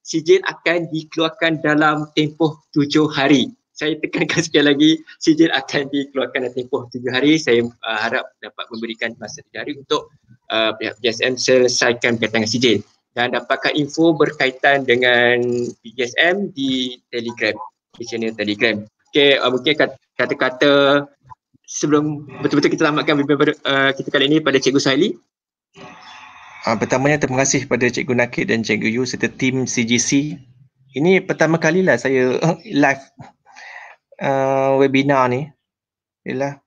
sijil akan dikeluarkan dalam tempoh tujuh hari. Saya tekankan sekali lagi, sijil akan dikeluarkan dalam tempoh tujuh hari. Saya uh, harap dapat memberikan masa tiga hari untuk uh, eh, PJSM selesaikan berkaitan dengan sijil dan dapatkan info berkaitan dengan PGSM di Telegram, di channel Telegram. Okey, uh, mungkin kata-kata sebelum betul-betul kita selamatkan uh, kita kali ini pada Cikgu Saili. Uh, pertamanya terima kasih kepada Cikgu Nakid dan Cikgu Yu serta tim CGC. Ini pertama kalilah saya uh, live uh, webinar ni. Yalah,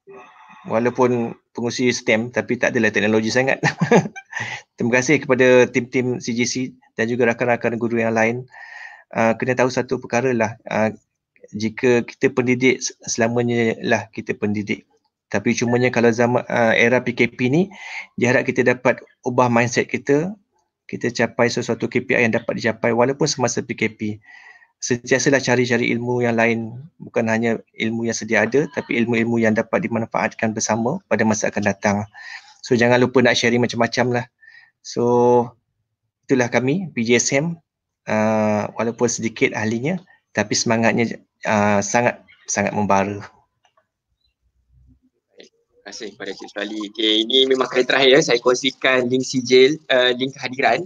walaupun pengurusi STEM tapi tak adalah teknologi sangat. Terima kasih kepada tim-tim CGC dan juga rakan-rakan guru yang lain. Uh, kena tahu satu perkara lah, uh, jika kita pendidik selamanya lah kita pendidik. Tapi cumanya kalau zaman uh, era PKP ni, diharap kita dapat ubah mindset kita, kita capai sesuatu KPI yang dapat dicapai walaupun semasa PKP sentiasalah cari-cari ilmu yang lain bukan hanya ilmu yang sedia ada tapi ilmu-ilmu yang dapat dimanfaatkan bersama pada masa akan datang so jangan lupa nak sharing macam-macam lah so itulah kami PJSM uh, ah, walaupun sedikit ahlinya tapi semangatnya uh, sangat sangat membara Terima kasih kepada Cik Suali. Okay, ini memang kali terakhir eh, saya kongsikan link sijil, uh, ah, link kehadiran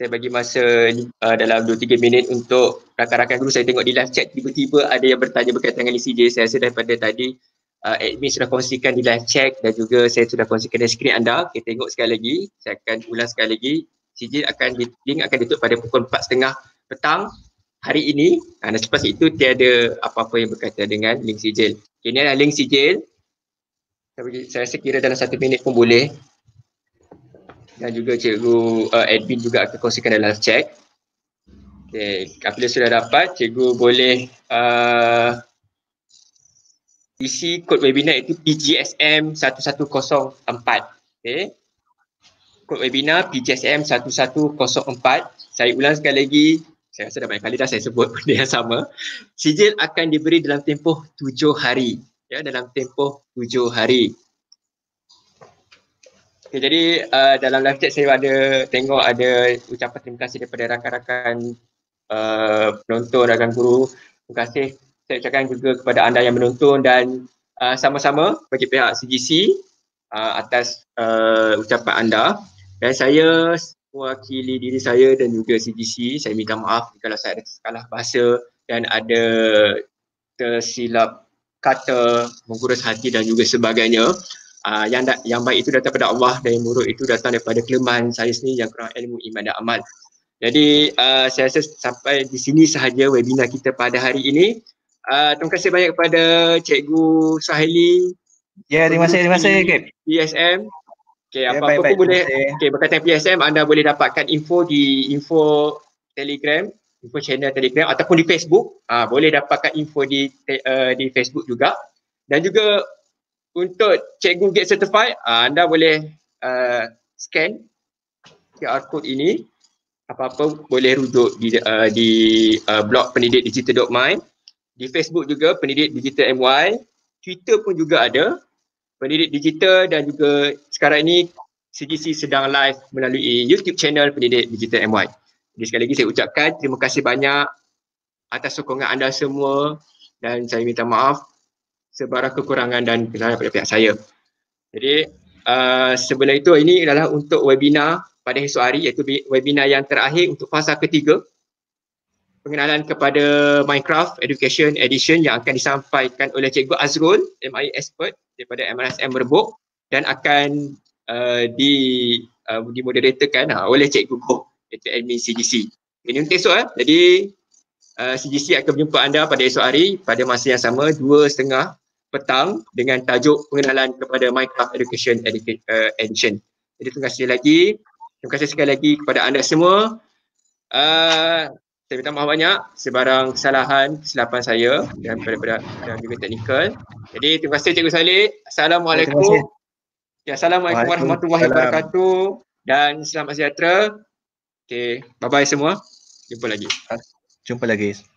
saya bagi masa uh, dalam 2-3 minit untuk rakan-rakan dulu saya tengok di live chat tiba-tiba ada yang bertanya berkaitan dengan ECJ saya rasa daripada tadi uh, admin sudah kongsikan di live chat dan juga saya sudah kongsikan di skrin anda kita tengok sekali lagi saya akan ulang sekali lagi e CJ akan di, link akan ditutup pada pukul setengah petang hari ini uh, dan selepas itu tiada apa-apa yang berkaitan dengan link sijil okay, ini adalah link sijil saya, saya rasa kira dalam satu minit pun boleh dan juga cikgu uh, admin juga akan kongsikan dalam chat. Okey, apabila sudah dapat, cikgu boleh uh, isi kod webinar itu PGSM1104. Okey. Kod webinar PGSM1104. Saya ulang sekali lagi. Saya rasa dah banyak kali dah saya sebut benda yang sama. Sijil akan diberi dalam tempoh tujuh hari. Ya, dalam tempoh tujuh hari. Okay, jadi uh, dalam live chat saya ada tengok ada ucapan terima kasih daripada rakan-rakan uh, penonton, rakan guru. Terima kasih. Saya ucapkan juga kepada anda yang menonton dan uh, sama-sama bagi pihak CGC uh, atas uh, ucapan anda. Dan saya mewakili diri saya dan juga CGC, saya minta maaf kalau saya ada salah bahasa dan ada tersilap kata, mengurus hati dan juga sebagainya uh, yang da- yang baik itu datang daripada Allah dan yang buruk itu datang daripada kelemahan saya sendiri yang kurang ilmu iman dan amal. Jadi uh, saya rasa sampai di sini sahaja webinar kita pada hari ini. Uh, terima kasih banyak kepada Cikgu Sahili. Ya, yeah, terima kasih, terima kasih. Okay. PSM. okay, yeah, apa-apa pun boleh. Okay, berkaitan PSM anda boleh dapatkan info di info Telegram, info channel Telegram ataupun di Facebook. Ah, uh, boleh dapatkan info di uh, di Facebook juga. Dan juga untuk cikgu get certified uh, anda boleh uh, scan QR code ini apa-apa boleh rujuk di uh, di uh, blog pendidik digital.my di Facebook juga pendidik digital MY Twitter pun juga ada pendidik digital dan juga sekarang ini CGC sedang live melalui YouTube channel pendidik digital MY jadi sekali lagi saya ucapkan terima kasih banyak atas sokongan anda semua dan saya minta maaf sebarang kekurangan dan kesalahan daripada pihak saya. Jadi uh, sebelum itu ini adalah untuk webinar pada esok hari iaitu webinar yang terakhir untuk fasa ketiga pengenalan kepada Minecraft Education Edition yang akan disampaikan oleh Cikgu Azrul, MI Expert daripada MRSM Merbuk dan akan uh, di uh, dimoderatorkan uh, ha, oleh Cikgu Go iaitu admin CGC. Ini untuk esok eh. Jadi uh, CGC akan berjumpa anda pada esok hari pada masa yang sama dua setengah petang dengan tajuk pengenalan kepada Minecraft Education uh, Engine. Jadi terima kasih lagi. Terima kasih sekali lagi kepada anda semua. Uh, saya minta maaf banyak sebarang kesalahan, kesilapan saya dan pada-pada dan juga teknikal. Jadi terima kasih Cikgu Salih. Assalamualaikum. Ya, Assalamualaikum warahmatullahi wabarakatuh dan selamat sejahtera. Okay, bye-bye semua. Jumpa lagi. Jumpa lagi.